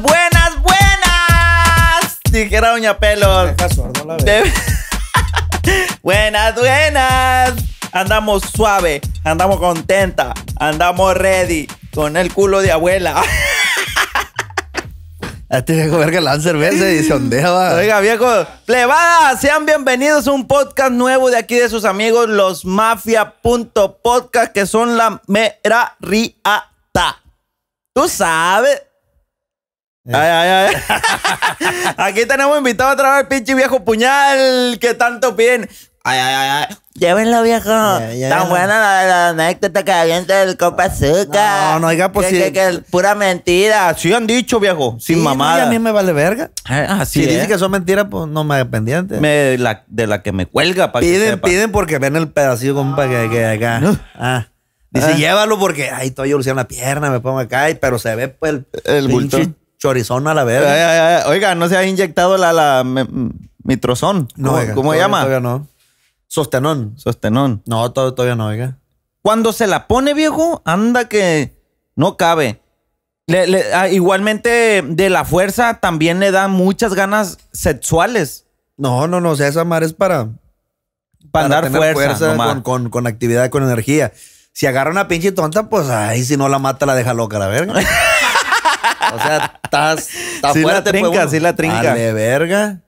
buenas, buenas, buenas. Dijera Doña Pelo. buenas, buenas. Andamos suave, andamos contenta, andamos ready, con el culo de abuela. Este viejo verga la cerveza y se ondeaba. Oiga, viejo. Plebada, sean bienvenidos a un podcast nuevo de aquí de sus amigos, los mafia.podcast, que son la mera riata. Tú sabes. Eh. Ay, ay, ay. Aquí tenemos invitado otra vez, pinche viejo puñal, que tanto piden. Ay, ay, ay, ay. Llévenlo, viejo. Tan buena la, anécdota que avienta el copa azúcar. No, no diga pues. Que, que, pura mentira. Sí han dicho, viejo. Sin mamada. a mí me vale verga. Eh, si dicen que son mentiras, pues no me pendiente. de la que me cuelga. piden, que piden porque ven el pedacito, compa, que, que acá. Ah. Dice, ah. llévalo porque, ay, todavía yo la pierna, me pongo acá, pero se ve pues, el, el bulto. Chorizón a la verga. Oiga, ¿no se ha inyectado la, la mitrozón? No, ¿Cómo, se llama? Todavía no. Sostenón. Sostenón. No, todavía no, oiga. Cuando se la pone, viejo, anda que no cabe. Ah, igualmente, de la fuerza también le da muchas ganas sexuales. No, no, no. O sea, esa mar es para... Para, dar fuerza, con, actividad, con energía. Si agarra una pinche tonta, pues, ahí, si no la mata, la deja loca, la verga. O sea, estás. la trinca, pues, la trinca. Dale, verga.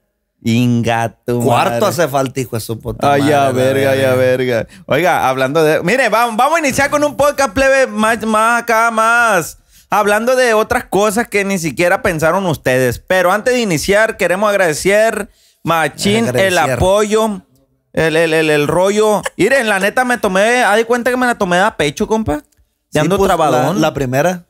Ingato. Cuarto hace falta, hijo de su puta. Ay, ya, verga, ya, verga. Oiga, hablando de. Mire, vamos, a iniciar con un podcast plebe más, más acá, más. Hablando de otras cosas que ni siquiera pensaron ustedes. Pero antes de iniciar, queremos agradecer, Machín, el apoyo. El, el, el, rollo. Miren, la neta me tomé, ¿Hay cuenta que me la tomé a pecho, compa. Ya ando pues, la, primera.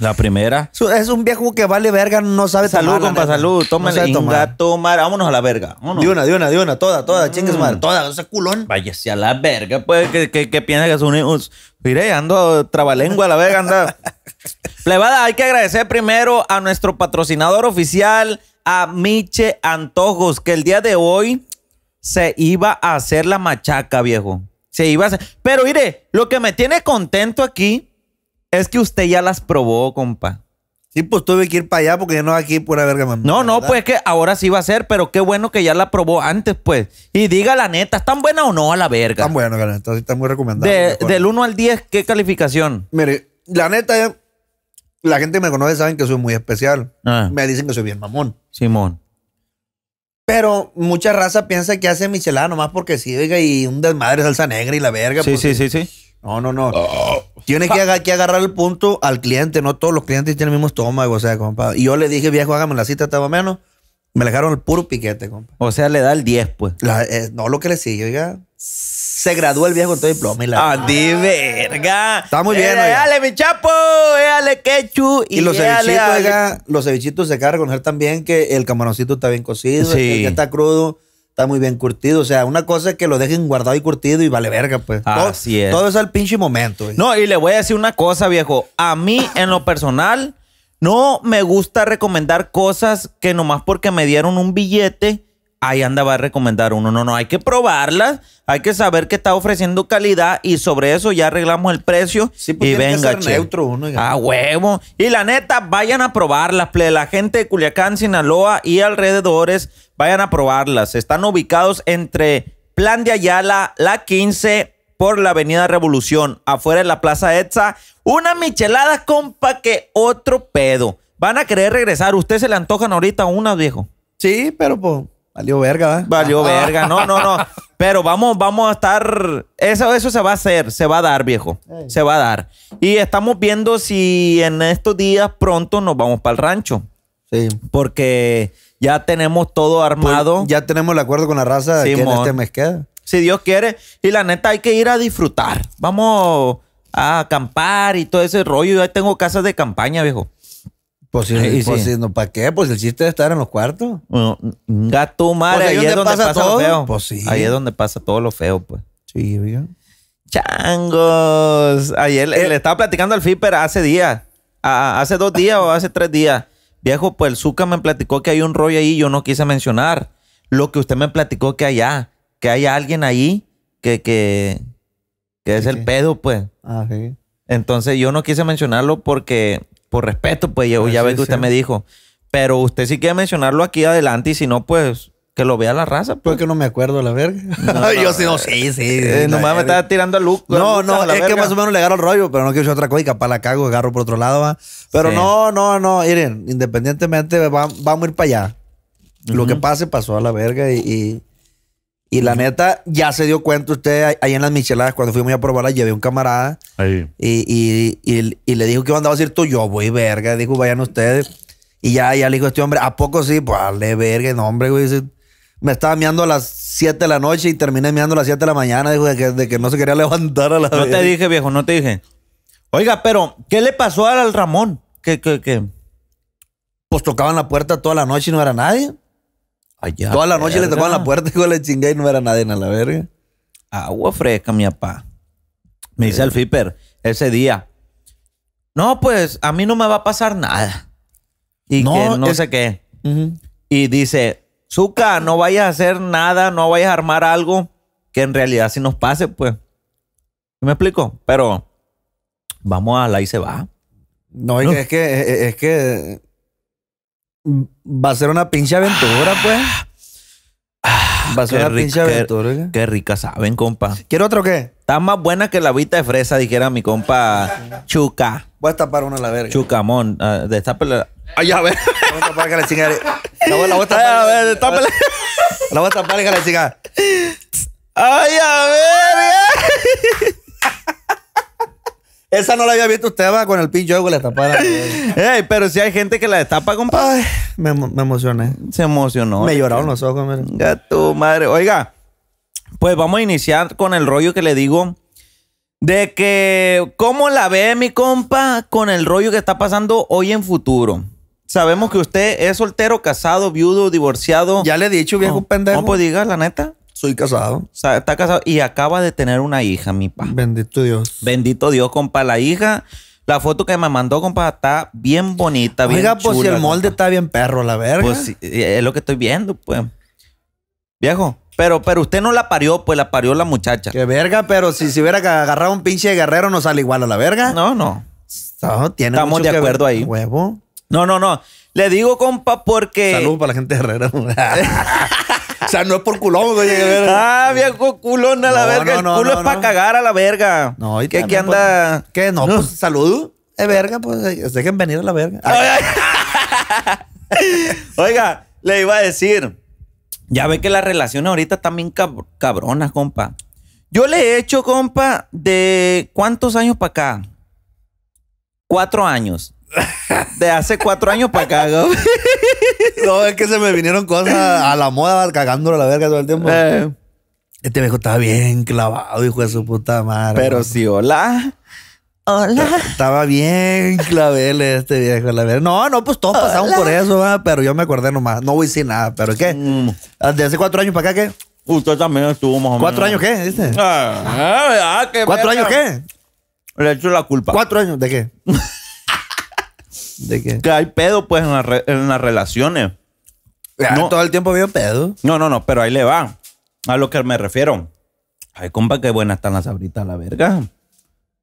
La primera. Es un viejo que vale verga, no sabe Salud, tomar, compa, salud. Toma, no tómale. Vámonos a la verga. Vámonos. De una, de una, de una. Toda, toda. Mm. Chingues madre. Toda, ese culón. si a la verga, pues. qué que, piensa que es un... Mire, ando trabalengua a la verga, anda. Plebada, hay que agradecer primero a nuestro patrocinador oficial, a Miche Antojos, que el día de hoy se iba a hacer la machaca, viejo. Se iba a hacer... Pero mire, lo que me tiene contento aquí es que usted ya las probó, compa. Sí, pues tuve que ir para allá porque yo no aquí pura verga, mamón. No, no, pues es que ahora sí va a ser, pero qué bueno que ya la probó antes, pues. Y diga la neta, ¿están buenas o no a la verga? Están buenas, la neta, sí están muy recomendadas. del 1 al 10, ¿qué calificación? Mire, la neta, eh, la gente que me conoce saben que soy muy especial. Ah. Me dicen que soy bien mamón. Simón. Pero mucha raza piensa que hace michelada nomás porque sí, oiga, y un desmadre salsa negra y la verga. Sí, pues sí, sí, sí. No, no, no. Oh. Tiene que, agarrar el punto al cliente. No todos los clientes tienen el mismo estómago, o sea, compa. Y yo le dije, viejo, hágame la cita estaba menos. Me dejaron el puro piquete, compa. O sea, le da el 10, pues. Eh, no, lo que le sigue, oiga. Se graduó el viejo con todo diploma y la... ¡Andi, ah, verga! Está muy bien, eh, oiga. mi chapo! ¡Éale, quechu! Y, los cevichitos, los cevichitos se cargan con él también, que el camaroncito está bien cocido, está crudo está muy bien curtido. O sea, una cosa es que lo dejen guardado y curtido y vale verga, pues. Así todo, es. Todo al pinche momento. No, y le voy a decir una cosa, viejo. A mí, en lo personal, no me gusta recomendar cosas que nomás porque me dieron un billete ahí anda, va a recomendar uno. No, no, hay que probarlas, hay que saber que está ofreciendo calidad y sobre eso ya arreglamos el precio. Sí, y venga, que neutro uno. ah, huevo. Y la neta, vayan a probarlas, ple. La gente de Culiacán, Sinaloa y alrededores, vayan a probarlas. Están ubicados entre Plan de Ayala, la 15 por la Avenida Revolución, afuera de la Plaza ETSA. Una michelada, compa, que otro pedo. Van a querer regresar. ¿Usted se le antojan ahorita unas, viejo? Sí, pero pues Valió verga, ¿verdad? Valió ah. verga, no, no, no. Pero vamos, vamos a estar. Eso, eso se va a hacer, se va a dar, viejo. Se va a dar. Y estamos viendo si en estos días pronto nos vamos para el rancho. Sí. Porque ya tenemos todo pues, armado. ya tenemos el acuerdo con la raza de este mes queda. Si Dios quiere. Y la neta, hay que ir a disfrutar. Vamos a acampar y todo ese rollo. Yo tengo casas de campaña, viejo. Pues, pues, sí, No, ¿para qué? Pues el chiste de estar en los cuartos. Bueno, gato madre, pues ahí, es donde pasa, todo. lo feo. Pues ahí es donde pasa todo lo feo, pues. Sí, vio. Changos. Ayer eh. le estaba platicando al Fiper hace días. hace dos días o hace tres días. Viejo, pues el Zucca me platicó que hay un rollo ahí, yo no quise mencionar. Lo que usted me platicó que allá, que hay alguien ahí que, que, que es el pedo, pues. Ah, sí. Entonces yo no quise mencionarlo porque por respeto, pues ya ve que usted me dijo. Pero usted sí quiere mencionarlo aquí adelante y si no, pues que lo vea la raza. Pues, pues no me acuerdo, la verga. yo sí, no, eh, sí, sí. Eh, nomás me estaba tirando a Luke. No, no, es que más o menos le agarro el rollo, pero no quiero hacer otra cosa y capaz la cago, agarro por otro lado. ¿va? Pero no, no, no, miren, independientemente vamos a ir para allá. Lo que pase pasó a la verga y y la neta, ya se dio cuenta usted ahí en las micheladas, cuando fuimos a probarla, llevé un camarada. Y, le dijo que iba a decir tú, yo voy verga. Dijo, vayan ustedes. Y ya, ya le dijo este hombre, ¿a poco sí? Pues dale verga, no hombre, güey. Me estaba meando a las 7 de la noche y terminé meando a las 7 de la mañana. Dijo de que, no se quería levantar a la No te dije, viejo, no te dije. Oiga, pero, ¿qué le pasó al Ramón? Que, que, que... Pues tocaban la puerta toda la noche y no era nadie. Toda la noche le tocaban la puerta y le y no era nadie en la verga. Agua fresca, mi papá. Me dice el Fiper ese día. No, pues a mí no me va a pasar nada. Y no, que no sé qué. Y dice, Zuka, no vayas a hacer nada, no vayas a armar algo que en realidad si nos pase, pues. ¿Me explico? Pero vamos a la y se va. No, no. Es, que, es que va a ser una pinche aventura, pues. Ah, va a ser una pinche aventura. Qué, rica saben, compa. ¿Quiero otro qué? Está más buena que la vita de fresa, dijera mi compa Chuca. Voy a tapar una a la verga. Chucamón. Uh, ah, la... Ay, a ver. La voy a tapar que la La voy, a tapar. La voy a tapar que la Ay, a ver. Esa no la había visto usted, va, con el pinche ojo la la Ey, pero si hay gente que la destapa, compadre. Me, emocioné. Se emocionó. Me lloraron los ojos, miren. Ya madre. Oiga, pues vamos a iniciar con el rollo que le digo. De que, ¿cómo la ve mi compa con el rollo que está pasando hoy en futuro? Sabemos que usted es soltero, casado, viudo, divorciado. Ya le he dicho, viejo pendejo. No, pues diga, la neta. Soy casado. está casado y acaba de tener una hija, mi pa. Bendito Dios. Bendito Dios, compa. La hija, la foto que me mandó, compa, está bien bonita, bien chula. Oiga, pues si el molde está bien perro, la verga. Pues eh, es lo que estoy viendo, pues. Viejo, pero, pero usted no la parió, pues la parió la muchacha. Qué verga, pero si se si hubiera agarrado un pinche guerrero no sale igual a la verga. No, no. no tiene Estamos de acuerdo ahí. Huevo. No, no, no. Le digo, compa, porque. Saludos para la gente de O sea, no es por culón, güey. Ah, viejo culón a la verga. el culo es para cagar a la verga. No, y ¿Qué, anda? ¿Qué? No, pues saludo. Es verga, pues eh, dejen venir a la verga. Oiga, le iba a decir. Ya ve que las relaciones ahorita están bien cabronas, compa. Yo le he hecho, compa, de cuántos años para acá? Cuatro años. De hace cuatro años para acá, compa. no, es que se me vinieron cosas a la moda cagándole la verga todo el tiempo. Eh. Este viejo estaba bien clavado, hijo de su puta madre. Pero sí, hola. Hola. Estaba bien clavel este viejo, la verga. No, no, pues todos pasaron por eso, pero yo me acordé nomás. No voy sin nada, pero ¿qué? Mm. ¿De hace cuatro años para acá qué? Usted también estuvo más o ¿Cuatro años qué? Ah, ah, ah, ¿Cuatro años qué? Le hecho la culpa. ¿Cuatro años de qué? ¿De qué? Que hay pedo, pues, en, las relaciones. Ah, no, todo el tiempo vio pedo. No, no, no, pero ahí le va. A lo que me refiero. Ay, compa, qué buenas están las abritas, la verga.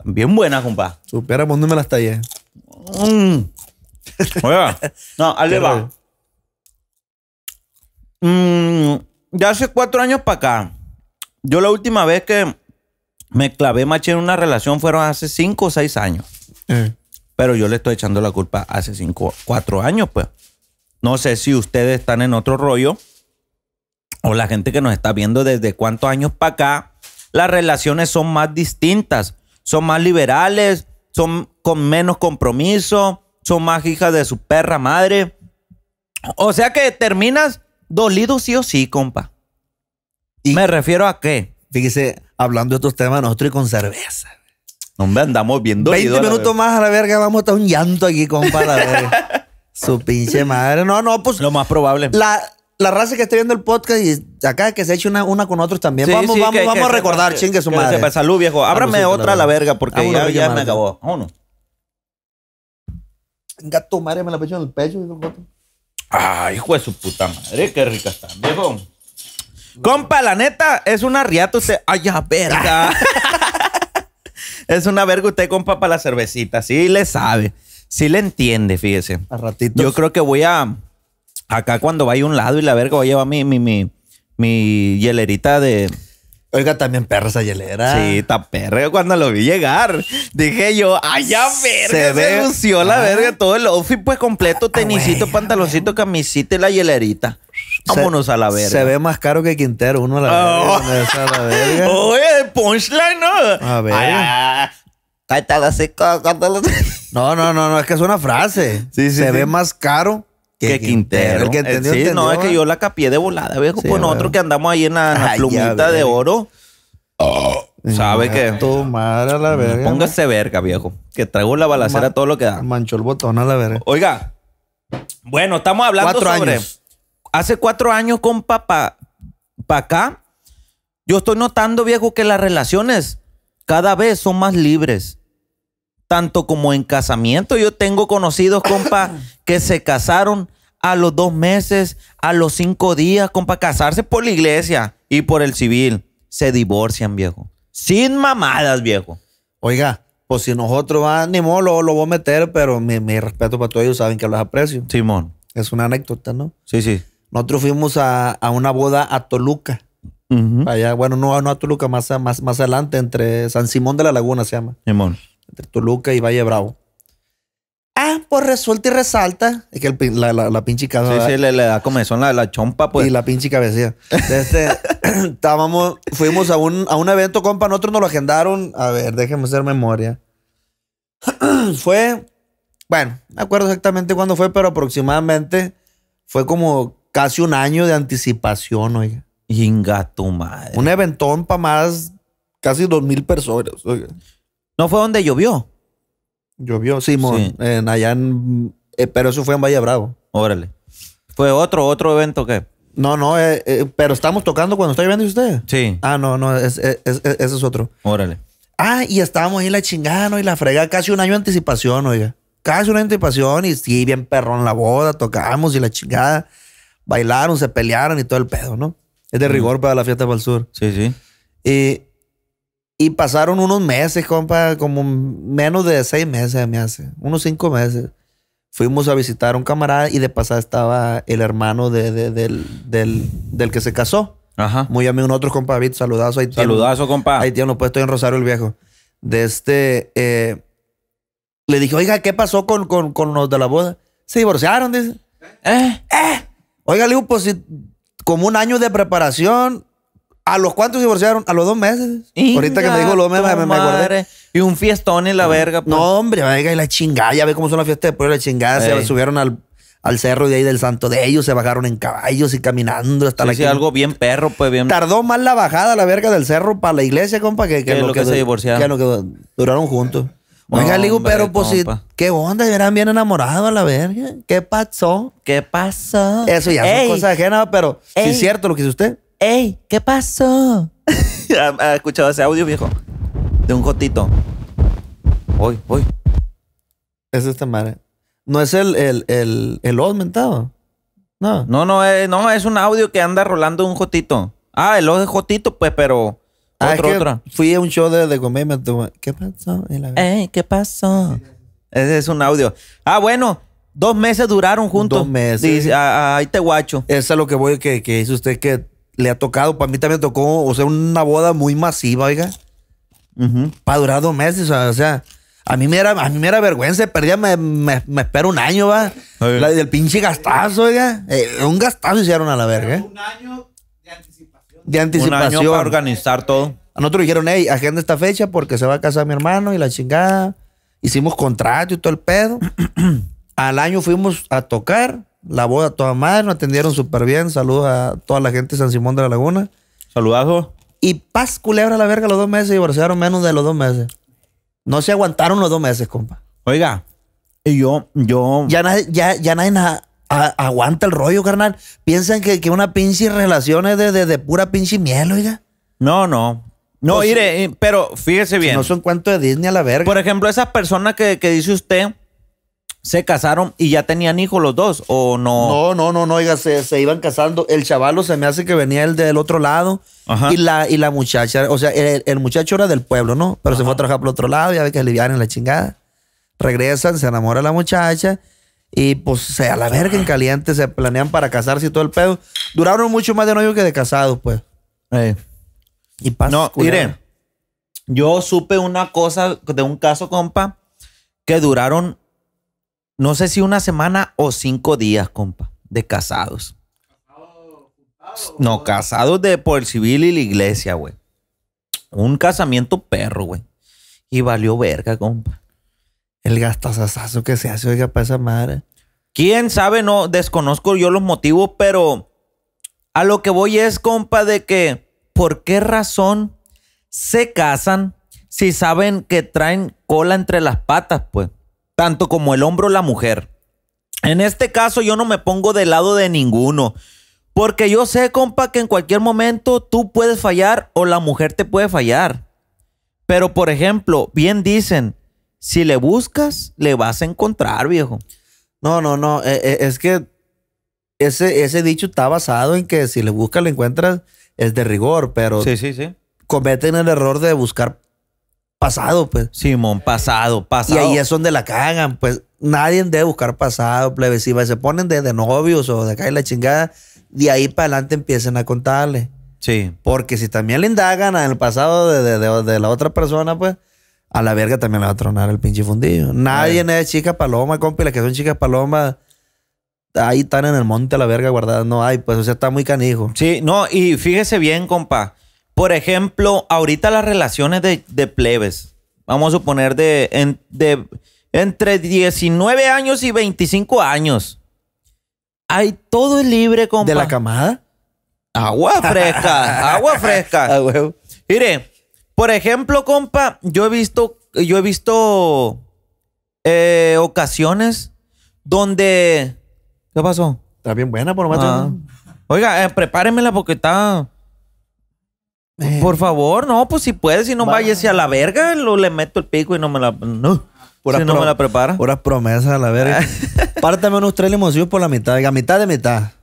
Bien buenas, compa. Superamos, no me las tallé. Mm. no, ahí le va. ya mm, hace cuatro años para acá. Yo la última vez que me clavé maché en una relación fueron hace cinco o seis años. Eh pero yo le estoy echando la culpa hace cinco, cuatro años, pues. No sé si ustedes están en otro rollo o la gente que nos está viendo desde cuántos años para acá, las relaciones son más distintas, son más liberales, son con menos compromiso, son más hijas de su perra madre. O sea que terminas dolido sí o sí, compa. ¿Y Me refiero a qué? Fíjese, hablando de estos temas, nosotros y con cerveza. Hombre, andamos viendo. 20 minutos más a la verga, vamos a estar un llanto aquí, compa. Su pinche madre. No, no, pues. Lo más probable. La, la raza que está viendo el podcast y acá que se eche una, con otros también. vamos, vamos, vamos a recordar, chingue su madre. Salud, viejo. Ábrame otra a la verga porque ya, me acabó. Vámonos. gato gato, madre me la pecho en el pecho. Ay, hijo de su puta madre, qué rica está, viejo. Compa, la neta, es una riata usted. Ay, ya, verga. es una verga usted, compa, para la cervecita. Sí le sabe. Sí le entiende, fíjese. A ratito. Yo creo que voy a... Acá cuando vaya a un lado y la verga voy a llevar mi, mi, mi, mi hielerita de... Oiga, también perra esa hielera. Sí, está perra. Cuando lo vi llegar, dije yo, ay, ya verga, se, la ah. verga todo el outfit, pues completo, ah, tenisito, ah, pantaloncito, camisita y la hielerita. Vámonos a la verga. Se ve más caro que Quintero, uno a la verga. Oh. la verga. Oye, punchline, ¿no? A ver. seca No, no, no, no, es que es una frase. Sí, sí, se ve más caro que, Quintero. El que entendió, sí, no, es que yo la capié de volada, viejo, con otro que andamos ahí en la, plumita de oro. Oh, ¿Sabe qué? Tu madre a la verga. Póngase verga, viejo. Que traigo la balacera todo lo que da. Manchó el botón a la verga. Oiga, bueno, estamos hablando sobre hace cuatro años, compa, para acá, yo estoy notando, viejo, que las relaciones cada vez son más libres. Tanto como en casamiento, yo tengo conocidos, compa, que se casaron a los dos meses, a los cinco días, compa, casarse por la iglesia y por el civil. Se divorcian, viejo. Sin mamadas, viejo. Oiga, pues si nosotros van, ni modo, lo, voy a meter, pero mi, mi respeto para todos ellos, saben que los aprecio. Simón. Es una anécdota, ¿no? Sí, sí. Nosotros fuimos a, una boda a Toluca. Allá, bueno, no, no, a Toluca, más, más, más adelante, entre San Simón de la Laguna se llama. Simón. Entre Toluca y Valle Bravo. Ah, pues resuelta y resalta. Es que la, la, pinche Sí, sí, le, da comezón la, la chompa, pues. Y la pinche cabecilla. Este, estábamos, fuimos a un, a un evento, compa, nosotros nos lo agendaron. A ver, déjenme hacer memoria. fue, bueno, no acuerdo exactamente cuándo fue, pero aproximadamente fue como casi un año de anticipación, oiga. Inga tu madre. Un eventón para más, casi dos mil personas, oiga. ¿No fue donde llovió? Llovió, Simón, sí. en allá eh, pero eso fue en Valle Bravo. Órale. ¿Fue otro, otro evento qué? No, no, eh, eh, pero estamos tocando cuando está lloviendo usted. Sí. Ah, no, no, ese es, otro. Órale. Ah, y estábamos ahí la chingada, ¿no? Y la frega. casi un año de anticipación, oiga. Casi un una anticipación y sí, bien perrón la boda, tocamos y la chingada bailaron, se pelearon y todo el pedo, ¿no? Es de rigor para pues, la fiesta para el sur. Sí, sí. Y, pasaron unos meses, compa, como menos de seis meses me hace, unos cinco meses. Fuimos a visitar a un camarada y de pasada estaba el hermano de, del, que se casó. Ajá. Muy amigo, otro compa David, saludazo ahí Saludazo, compa. Ahí tiene, pues estoy en Rosario el Viejo. De este, eh, le dije, oiga, ¿qué pasó con, con los de la boda? Se divorciaron, dice. ¿Eh? ¿Eh? Oiga, pues, como un año de preparación, ¿a los cuántos divorciaron? A los dos meses. Ahorita que me dijo los dos meses, me, me, acordé. Y un fiestón en la verga. Pues. No, hombre, oiga, y la chingada, ya ve cómo son las fiestas de pueblo, la chingada. Se subieron al, al cerro de ahí del santo de ellos, se bajaron en caballos y caminando hasta sí, la sí, algo bien perro, pues bien. Tardó más la bajada, la verga del cerro para la iglesia, compa, que, que, lo, se divorciaron. Que lo que duraron juntos. Oiga, digo, pero pues ¿qué onda? Eran bien enamorados a la verga. ¿Qué pasó? ¿Qué pasó? Eso ya son cosas pero si es cierto lo que dice usted. ¡Ey! ¿Qué pasó? ¿Ha, ah, escuchado ese audio, viejo? De un jotito. Uy, uy. Es esta madre. ¿No es el, el, el, el aumentado? No. No, no, es, eh, no, es un audio que anda rolando un jotito. Ah, el ojo de jotito, pues, pero Ah, otra? Fui a un show de, de y me ¿Qué pasó? Eh, ¿qué pasó? Ese es un audio. Ah, bueno. Dos meses duraron juntos. Dos meses. Ah, ah, ahí te guacho. Eso es lo que voy, que, que dice usted que le ha tocado. Para mí también tocó, o sea, una boda muy masiva, oiga. Para durar dos meses, o sea, a mí me era, a mí me era vergüenza, perdía, me, me, espero un año, va. La del pinche gastazo, oiga. Eh, un gastazo hicieron a la verga. ¿eh? Un año de anticipación. Un año para organizar todo. A nosotros dijeron, hey, agenda esta fecha porque se va a casar mi hermano y la chingada. Hicimos contrato y todo el pedo. Al año fuimos a tocar. La boda toda madre, nos atendieron súper bien. Saludos a toda la gente de San Simón de la Laguna. Saludazo. Y paz, culebra la verga los dos meses divorciaron menos de los dos meses. No se aguantaron los dos meses, compa. Oiga, y yo, yo. Ya nadie, ya, ya nadie nada aguanta el rollo, carnal. Piensan que, una pinche relación es de, pura pinche miel, oiga. No, no. No, pues mire, eh, pero fíjese bien. Si no son cuento de Disney a la verga. Por ejemplo, esas personas que, dice usted se casaron y ya tenían hijos los dos, ¿o no? No, no, no, no, oiga, se, iban casando. El chavalo se me hace que venía el del otro lado y la, y la muchacha, o sea, el, muchacho era del pueblo, ¿no? Pero se fue a trabajar por el otro lado, ya ve que en la chingada. Regresan, se enamora la muchacha y pues se a la verga en ah. caliente, se planean para casarse y todo el pedo. Duraron mucho más de novio que de casados, pues. Y pasa. No, miren, yo supe una cosa de un caso, compa, que duraron, no sé si una semana o cinco días, compa, de casados. no, casados de por el civil y la iglesia, güey. Un casamiento perro, güey. Y valió verga, compa el gastasazazo que se hace, oiga, para esa madre. Quién sabe, no desconozco yo los motivos, pero a lo que voy es, compa, de que por qué razón se casan si saben que traen cola entre las patas, pues, tanto como el hombro la mujer. En este caso yo no me pongo del lado de ninguno, porque yo sé, compa, que en cualquier momento tú puedes fallar o la mujer te puede fallar. Pero, por ejemplo, bien dicen, si le buscas, le vas a encontrar, viejo. No, no, no. Eh, eh, es que ese, ese dicho está basado en que si le buscas, le encuentras, es de rigor, pero. Sí, sí, sí. Cometen el error de buscar pasado, pues. Simón, pasado, pasado. Y ahí es donde la cagan, pues. Nadie debe buscar pasado, plebe. Si se ponen de, novios o de acá y la chingada, de ahí para adelante empiecen a contarle. Sí. Porque si también le indagan en el pasado de, de la otra persona, pues a la verga también le va a tronar el pinche fundillo. Nadie en es chica paloma, compa, las que son chicas paloma ahí están en el monte a la verga guardadas. No hay, pues, o sea, está muy canijo. Sí, no, y fíjese bien, compa. Por ejemplo, ahorita las relaciones de, plebes, vamos a suponer de, entre 19 años y 25 años. Hay todo libre, compa. ¿De la camada? Agua fresca, agua fresca. Mire, por ejemplo, compa, yo he visto, yo he visto eh, ocasiones donde. ¿Qué pasó? Está bien buena, por lo menos. Ah. Oiga, eh, prepáremela porque está. Eh. Por favor, no, pues si puedes, si no vayas a la verga, lo, le meto el pico y no me la. No. si no me la prepara. Puras promesas a la verga. Ah. Pártame unos tres limoncillos por la mitad, oiga, mitad de mitad.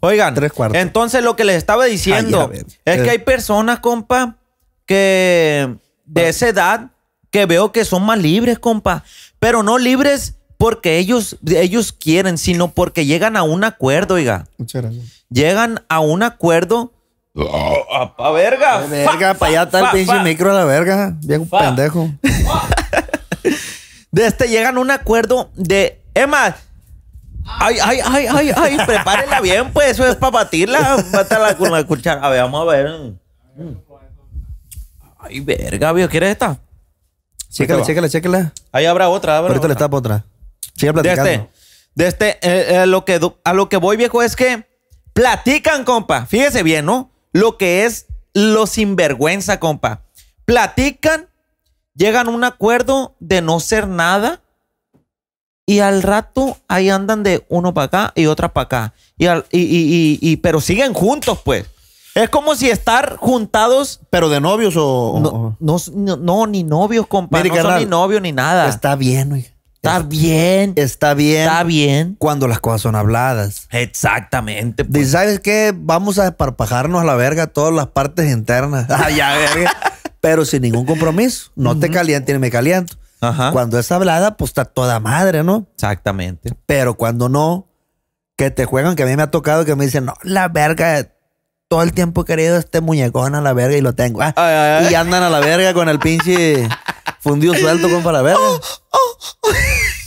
Oigan, tres cuartos. entonces lo que les estaba diciendo es que hay personas, compa, que de esa edad que veo que son más libres, compa. Pero no libres porque ellos, ellos quieren, sino porque llegan a un acuerdo, oiga. Muchas gracias. Llegan a un acuerdo. Oh, ¡A verga! verga, para allá está el pinche micro a la verga. Viejo pendejo. de este llegan a un acuerdo de. Emma Ay, ay, ay, ay, ay, prepárenla bien, pues eso es para batirla, Mátala con la cuchara. A ver, vamos a ver. Ay, verga, viejo, ¿quieres esta? Chécala, chécala, chécala. Ahí habrá otra, habrá Ahorita le tapo otra. Sigue este, platicando. De este, eh, eh, lo que, a lo que voy, viejo, es que platican, compa. Fíjese bien, ¿no? Lo que es lo sinvergüenza, compa. Platican, llegan a un acuerdo de no ser nada. Y al rato ahí andan de uno para acá y otra para acá. Y, y, y, y, pero siguen juntos, pues. Es como si estar juntados. Pero de novios o. No, no, ni novios, compadre. no ni novios ni nada. Está bien, oiga. Está bien. Está bien. Está bien. Cuando las cosas son habladas. Exactamente. ¿Y pues. sabes qué? Vamos a esparpajarnos a la verga todas las partes internas. Ay, ya, verga. Pero sin ningún compromiso. No te calientes ni me caliento. Ajá. Cuando es hablada, pues está toda madre, ¿no? Exactamente. Pero cuando no, que te juegan, que a mí me ha tocado que me dicen, no, la verga, todo el tiempo he querido este muñecón a la verga y lo tengo. Ah, y andan a la verga con el pinche fundido suelto, para la verga.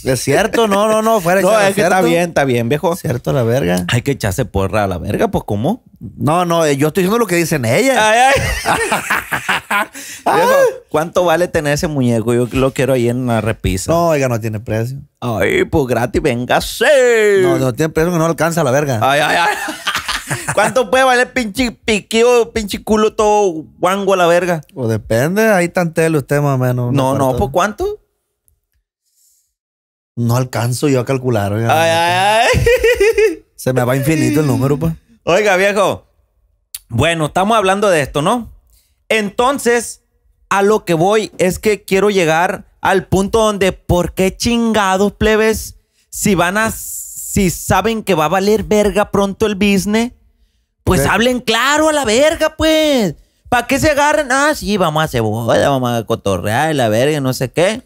Es cierto, no, no, no, fuera no, está bien, está bien, viejo. Cierto, la verga. Hay que echarse porra a la verga, pues, ¿cómo? No, no, eh, yo estoy diciendo lo que dicen ella. Ah. ¿cuánto vale tener ese muñeco? Yo lo quiero ahí en la repisa. No, oiga, no tiene precio. Ay, pues gratis, sí. No, no tiene precio que no alcanza la verga. Ay, ay, ay. ¿Cuánto puede valer pinche piqueo, pinche culo todo guango a la verga? Pues depende, ahí tantele usted más o menos. No, no, ¿por cuánto? No alcanzo yo a calcular. Se me va infinito el número, pues. Oiga, viejo. Bueno, estamos hablando de esto, ¿no? Entonces, a lo que voy es que quiero llegar al punto donde, ¿por qué chingados, plebes? Si van a, si saben que va a valer verga pronto el business, pues hablen claro a la verga, pues. ¿Para qué se agarren? Ah, sí, vamos a cebolla, vamos a cotorrear, la verga, no sé qué.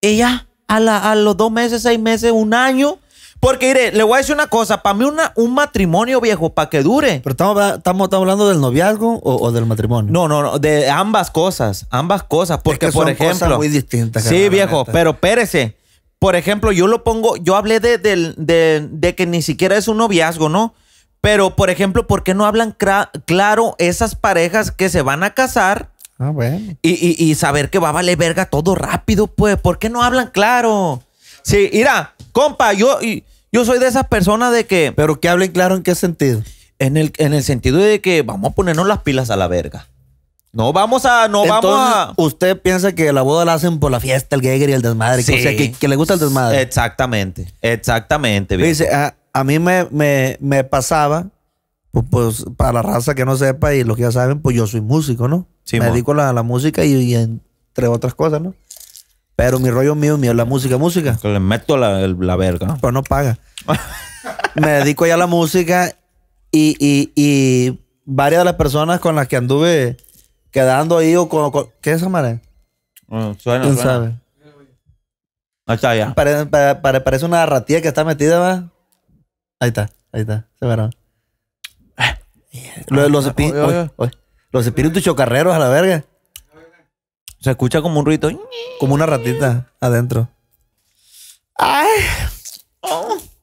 Y ya, a, a los dos meses, seis meses, un año. Porque, mire, le voy a decir una cosa. Para mí, un matrimonio viejo, para que dure. Pero estamos, hablando del noviazgo o, del matrimonio. No, no, no. De ambas cosas. Ambas cosas. Porque, por ejemplo. Cosas muy distintas. Sí, viejo. Pero espérese. Por ejemplo, yo lo pongo. Yo hablé de que ni siquiera es un noviazgo, ¿no? Pero, por ejemplo, ¿por qué no hablan claro esas parejas que se van a casar? Ah, bueno. Y, saber que va a valer verga todo rápido, pues. ¿Por qué no hablan claro? Sí, mira, compa, yo, yo soy de esas personas de que. Pero que hablen claro en qué sentido. En el, en el sentido de que vamos a ponernos las pilas a la verga. No vamos a, no Usted piensa que la boda la hacen por la fiesta, el gegger y el desmadre. Sí. O sea, que, que, le gusta el desmadre. Exactamente, exactamente. Bien. Dice, ah, a mí me, pasaba, pues, pues, para la raza que no sepa y los que ya saben, pues yo soy músico, ¿no? Sí, me dedico a la, música y, entre otras cosas, ¿no? Pero mi rollo mío, mío, la música, música. Que le meto la, la verga. Pero no paga. me dedico ya a la música y, varias de las personas con las que anduve quedando ahí o con... ¿Qué es esa madre? Mm, suena, ¿Quién sabe? Ahí está ya. parece una ratilla que está metida, ¿va? Ahí está, ahí está, se verán. Los, los, espíritus chocarreros a la verga. Se escucha como un ruido. Como una ratita adentro.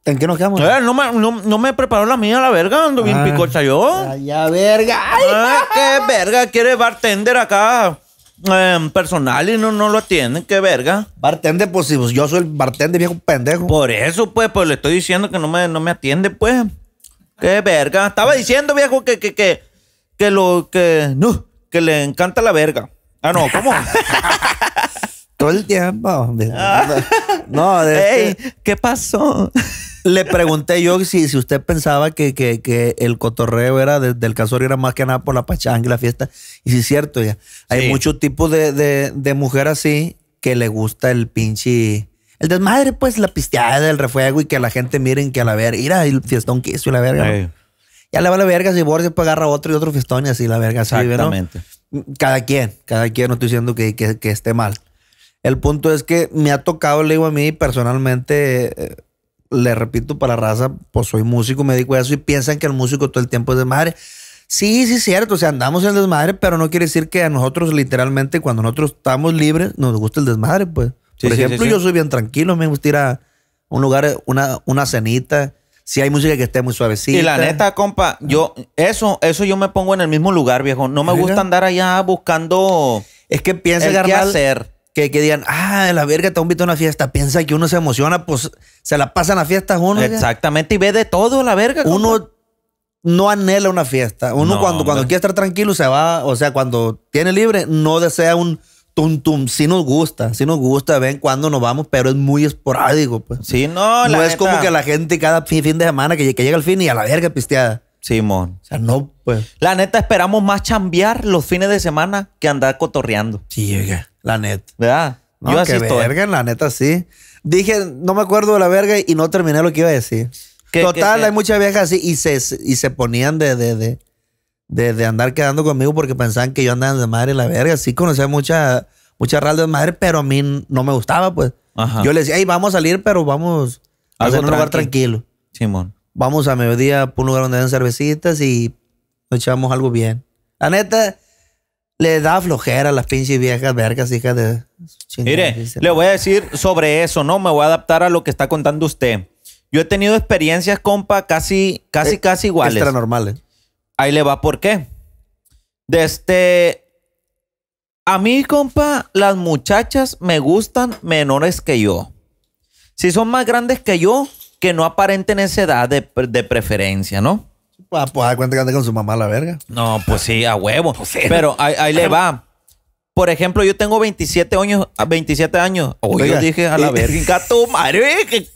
¿En qué nos quedamos? Eh, no, me, no, no me preparó la mía, a la verga. Ando bien ah. picocha yo. Ay, ya, verga. Ah, qué verga quiere bartender acá. Em, personal y no, no lo atienden, qué verga. Bartender, pues, pues yo soy el bartender viejo pendejo. Por eso, pues, pues le estoy diciendo que no me, no me atiende, pues. Qué verga. Estaba diciendo, viejo, que, que, que, que lo que. No, que le encanta la verga. Ah, no, ¿cómo? Todo el tiempo. Ah. No, de este, ¿Qué pasó? Le pregunté yo si, si usted pensaba que, que, que el cotorreo era desde del casorio era más que nada por la pachanga y la fiesta. Y si es cierto, ya. Hay muchos tipos de, de, de mujer así que le gusta el pinche... El desmadre, pues, la pisteada, del refuego y que la gente miren que a la verga... Mira, el fiestón que hizo y la verga. Ya le va la verga, si Borges pues agarra otro y otro fiestón y así la verga. Mm, cada quien, cada quien, no estoy diciendo que, que- que esté mal. El punto es que me ha tocado, le digo a mí personalmente, eh, le repito para raza, pues soy músico, me dedico eso y piensan que el músico todo el tiempo es desmadre. Sí, sí, es cierto. O sea, andamos en desmadre, pero no quiere decir que a nosotros, literalmente, cuando nosotros estamos libres, nos gusta el desmadre, pues. Por ejemplo, yo soy bien tranquilo, me gusta ir a un lugar, una, cenita. Si hay música que esté muy suavecita. Y la neta, compa, yo, eso, eso yo me pongo en el mismo lugar, viejo. No me gusta andar allá buscando. Es que piensa, que hacer que, que digan, ah, la verga te invito a una fiesta. Piensa que uno se emociona, pues se la pasan a fiestas uno. Exactamente, y ve de todo la verga. Uno no anhela una fiesta. Uno cuando, cuando quiere estar tranquilo se va, o sea, cuando tiene libre, no desea un tum tum. Sí nos gusta, sí nos gusta ven cuando nos vamos, pero es muy esporádico, pues. Sí, no, No es como que la gente cada fin, de semana que, llega el fin y a la verga pisteada. Simón. O sea, no, pues. La neta, esperamos más chambear los fines de semana que andar cotorreando. Sí, llega. La neta. ¿Verdad? No, yo así Verga, la neta sí. Dije, no me acuerdo de la verga y no terminé lo que iba a decir. Total, hay muchas viejas así y se, y se ponían de, de, andar quedando conmigo porque pensaban que yo andaba de madre la verga. Sí conocía mucha, mucha de madre, pero a mí no me gustaba, pues. Yo le decía, hey, vamos a salir, pero vamos a un lugar tranquilo. Simón. Vamos a mediodía a un lugar donde dan cervecitas y echamos algo bien. La neta, le da flojera a las pinches viejas vergas, hija de. Mire, le voy a decir sobre eso, ¿no? Me voy a adaptar a lo que está contando usted. Yo he tenido experiencias, compa, casi, casi, eh, casi iguales. Extra normales. Ahí le va, ¿por qué? Desde. Este, a mí, compa, las muchachas me gustan menores que yo. Si son más grandes que yo, que no aparenten esa edad de preferencia, ¿no? pues pues da cuenta que anda con su mamá a la verga. No, pues sí, a huevo. Pero ahí, le va. Por ejemplo, yo tengo 27 años, 27 ah, años. Oye, oh, yo dije a la verga, tu madre,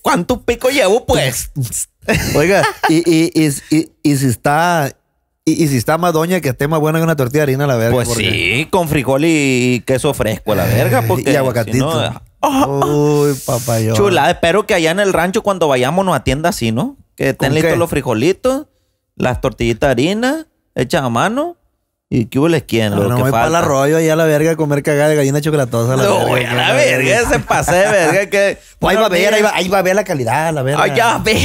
¿cuánto pico llevo, pues? Oiga, y, y, y, y, si está y, si está más doña, que esté más buena que una tortilla de harina, la verga. Pues sí, con frijol y queso fresco, a la verga. y aguacatito. Ah. Uy, papayón. Chula, espero que allá en el rancho, cuando vayamos, nos atienda así, ¿no? Que estén listos los frijolitos las tortillitas de harina hechas a mano. ¿Y qué hubo la quién? No, lo no que voy para el arroyo allá a la verga a comer cagada de gallina chocolatosa. La no, verga, a la verga, ese pasé verga que... ahí va a ver, ahí va, a ver la calidad, la verga. Ay, ya, verga.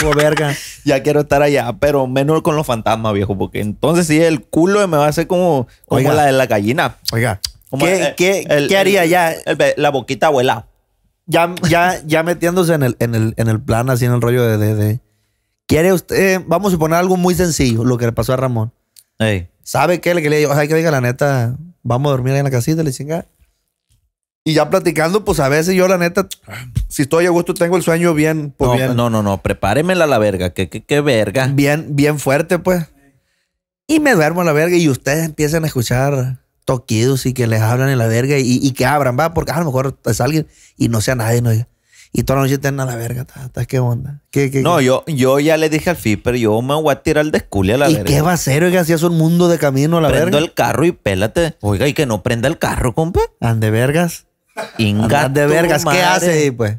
Ya verga. ya quiero estar allá, pero menos con los fantasmas, viejo, porque entonces sí, el culo me va a hacer como, la de la gallina. Oiga, ¿qué, haría ya? la boquita abuela. Ya, metiéndose en el, plan, así en el rollo de ¿Quiere usted? Vamos a suponer algo muy sencillo, lo que le pasó a Ramón. ¿Sabe qué? Le digo, hay que diga la neta, vamos a dormir ahí en la casita, le chinga. Y ya platicando, pues a veces yo la neta, si estoy a gusto, tengo el sueño bien, pues, no, No, no, no, a la verga, que, verga. Bien, bien fuerte, pues. Y me duermo a la verga y ustedes empiezan a escuchar toquidos y que les hablan en la verga y, y que abran, va, porque a lo mejor es alguien y no sea nadie, no diga. Y toda la noche están a la verga. ¿Qué onda? ¿Qué, qué, no, Yo, yo ya le dije al pero yo me voy a tirar el descule a la verga. ¿Y qué va a hacer, oiga? Si es un mundo de camino a la verga. Prendo el carro y pélate. Oiga, y que no prenda el carro, compa. Ande vergas. Inga de vergas. ¿Qué hace ahí, pues?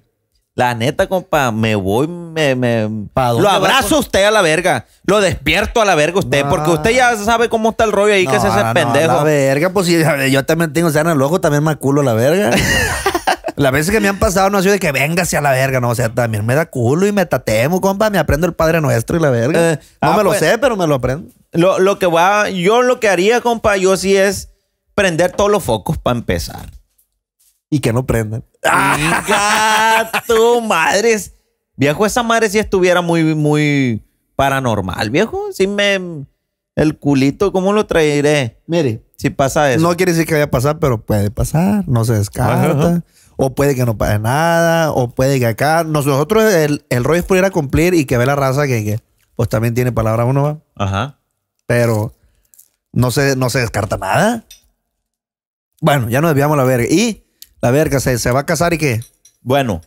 La neta, compa, me voy, me... me... Lo abrazo usted a la verga. Lo despierto a la verga usted, porque usted ya sabe cómo está el rollo ahí que se hace pendejo. la verga, pues si yo también tengo o el ojo, también me culo a la verga. Las veces que me han pasado no ha sido de que venga hacia la verga, no. O sea, también me da culo y me tatemo, compa. Me aprendo el Padre Nuestro y la verga. Eh, no ah, me lo pues. sé, pero me lo aprendo. Lo, lo que va, yo lo que haría, compa, yo sí es prender todos los focos para empezar. Y que no prendan. ¡Ah, tu madre! Viejo, esa madre si sí estuviera muy, muy paranormal, viejo. Si me. El culito, ¿cómo lo traeré? Mire. Si pasa eso. No quiere decir que vaya a pasar, pero puede pasar. No se descarta o puede que no pase nada, o puede que acá. Nosotros el, el rollo es pudiera cumplir y que ve la raza que, pues también tiene palabra uno, ¿va? Ajá. Pero no se, no se descarta nada. Bueno, ya nos desviamos la verga. Y la verga, ¿se, se va a casar y qué? Bueno,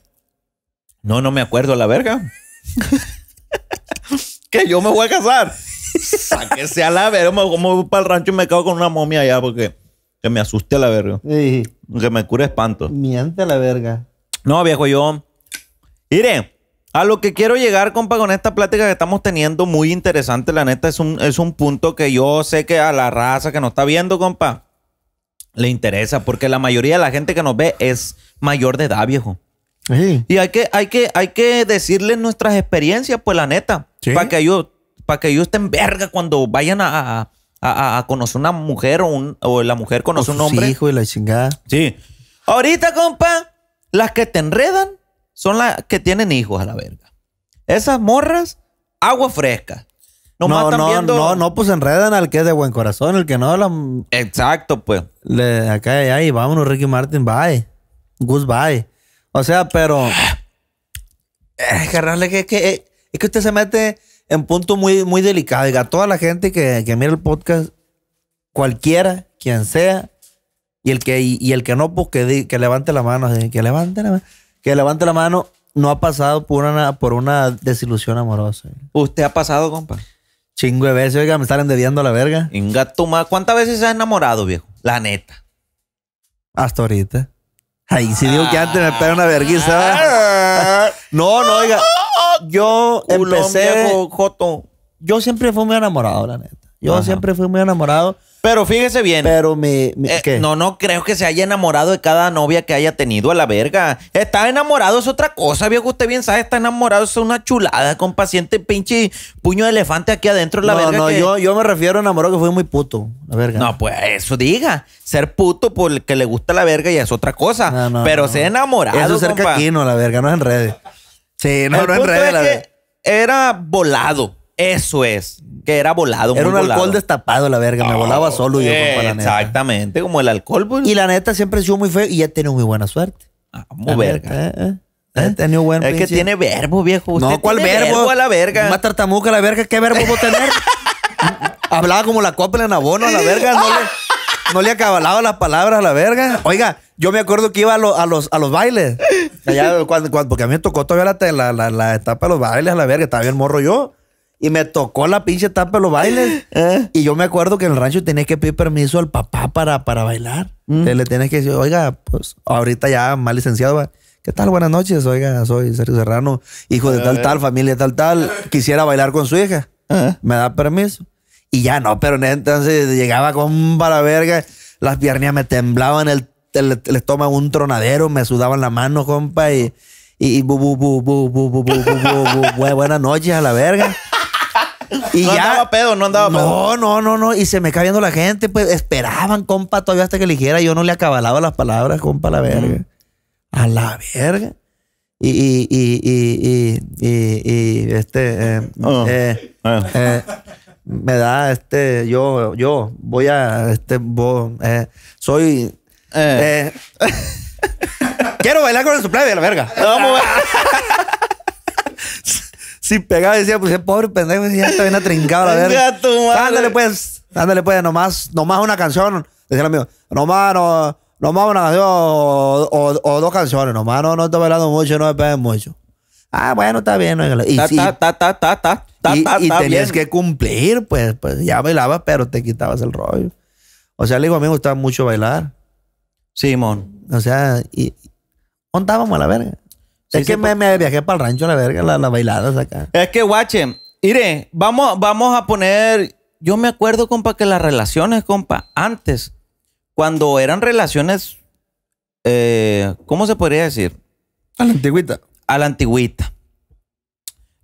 no, no me acuerdo la verga. que yo me voy a casar. que sea la verga, me, como voy para el rancho y me cago con una momia allá porque que me asuste a la verga. Sí. Que me cure espanto. Miente a la verga. No, viejo, yo. Mire, a lo que quiero llegar, compa, con esta plática que estamos teniendo, muy interesante, la neta, es un, es un punto que yo sé que a la raza que nos está viendo, compa, le interesa, porque la mayoría de la gente que nos ve es mayor de edad, viejo. Y hay que, hay que, hay que decirles nuestras experiencias, pues la neta. Para que ellos, para estén verga cuando vayan a, a, a conocer una mujer o, o la mujer conoce un hombre. hijo y la chingada. Sí. Ahorita, compa, las que te enredan son las que tienen hijos a la verga. Esas morras, agua fresca. no, no, no, no, pues enredan al que es de buen corazón, el que no. Exacto, pues. acá y ahí, vámonos, Ricky Martin, bye. Goodbye. O sea, pero. Eh, es que, que, eh, es que usted se mete en punto muy, muy delicado. Diga, toda la gente que, mira el podcast, cualquiera, quien sea, y el que, y, el que no, pues que, levante la mano, que levante la mano, que levante la mano, no ha pasado por una, por una desilusión amorosa. ¿Usted ha pasado, compa? Chingo de veces, oiga, me están endeviando la verga. más. ¿cuántas veces se ha enamorado, viejo? La neta. Hasta ahorita. Ay, si digo que antes me pega una verguisa. Ah. No, no, oiga. Yo empecé. Joto. Yo siempre fui muy enamorado, la neta. Yo siempre fui muy enamorado. Pero fíjese bien. Pero mi. Eh, no, no creo que se haya enamorado de cada novia que haya tenido a la verga. Está enamorado es otra cosa, que Usted bien sabe, está enamorado es una chulada con paciente pinche puño de elefante aquí adentro la verga. No, yo, me refiero a enamorado que fue muy puto, la verga. No, pues eso diga. Ser puto porque le gusta la verga Y es otra cosa. pero ser enamorado. Eso es ser caquino, la verga, no es en redes. Sí, no, no es Era volado. Eso es, que era volado. Era un alcohol destapado, la verga. Me volaba solo yo. con la neta. Exactamente, como el alcohol. Pues. Y la neta siempre ha sido muy feo y ya tiene muy buena suerte. Ah, muy verga. Eh, eh, eh. Neta, buen es que tiene verbo, viejo. no, ¿cuál verbo? verbo? a verga. Más tartamuca a la verga, ¿qué verbo vos tenés? tener? Hablaba como la copla en abono a la verga. No le, no le acabalaba las palabras a la verga. Oiga, yo me acuerdo que iba a, los, a los bailes. cuando, porque a mí me tocó todavía la, la, la, etapa de los bailes a la verga. Estaba bien morro yo. Y me tocó la pinche etapa de los bailes. Eh. Y yo me acuerdo que en el rancho tenías que pedir permiso al papá para, para bailar. Mm. le tienes que decir, oiga, pues ahorita ya mal licenciado. ¿Qué tal? Buenas noches. Oiga, soy Sergio Serrano, hijo de tal, eh. tal, familia tal, tal. Quisiera bailar con su hija. Eh. ¿Me da permiso? Y ya no, pero entonces llegaba con la verga, las piernas me temblaban, el, el, un tronadero, me sudaban la mano, compa, y, y, buenas noches a la verga. Y no ya, andaba pedo, no andaba no, pedo. No, no, no, Y se me viendo la gente, pues esperaban, compa, todavía hasta que le dijera, Yo no le acabalaba las palabras, compa, a la verga. A la verga. Y, y, y, y, y, este, me da este, yo, yo voy a, este, bo, eh, soy... Eh. eh quiero bailar con el suplebe de la verga. Vamos Si pegaba decía, pues pobre pendejo, ya está bien atrincado la verga. Ándale pues, ándale pues, nomás, nomás una canción. Decía el amigo, nomás, nomás una canción o, dos canciones, nomás no, no bailando mucho, no me peguen mucho. Ah, bueno, está bien, Y, tenías que cumplir, pues, pues ya bailabas, pero te quitabas el rollo. O sea, le digo, a mí me gustaba mucho bailar. Simón. o sea, y contábamos a la verga. es que me, viajé para el rancho a la verga, las bailadas acá. Es que, guache, mire, vamos, vamos a poner. Yo me acuerdo, compa, que las relaciones, compa, antes, cuando eran relaciones, eh, ¿cómo se podría decir? A la antigüita a la antigüita.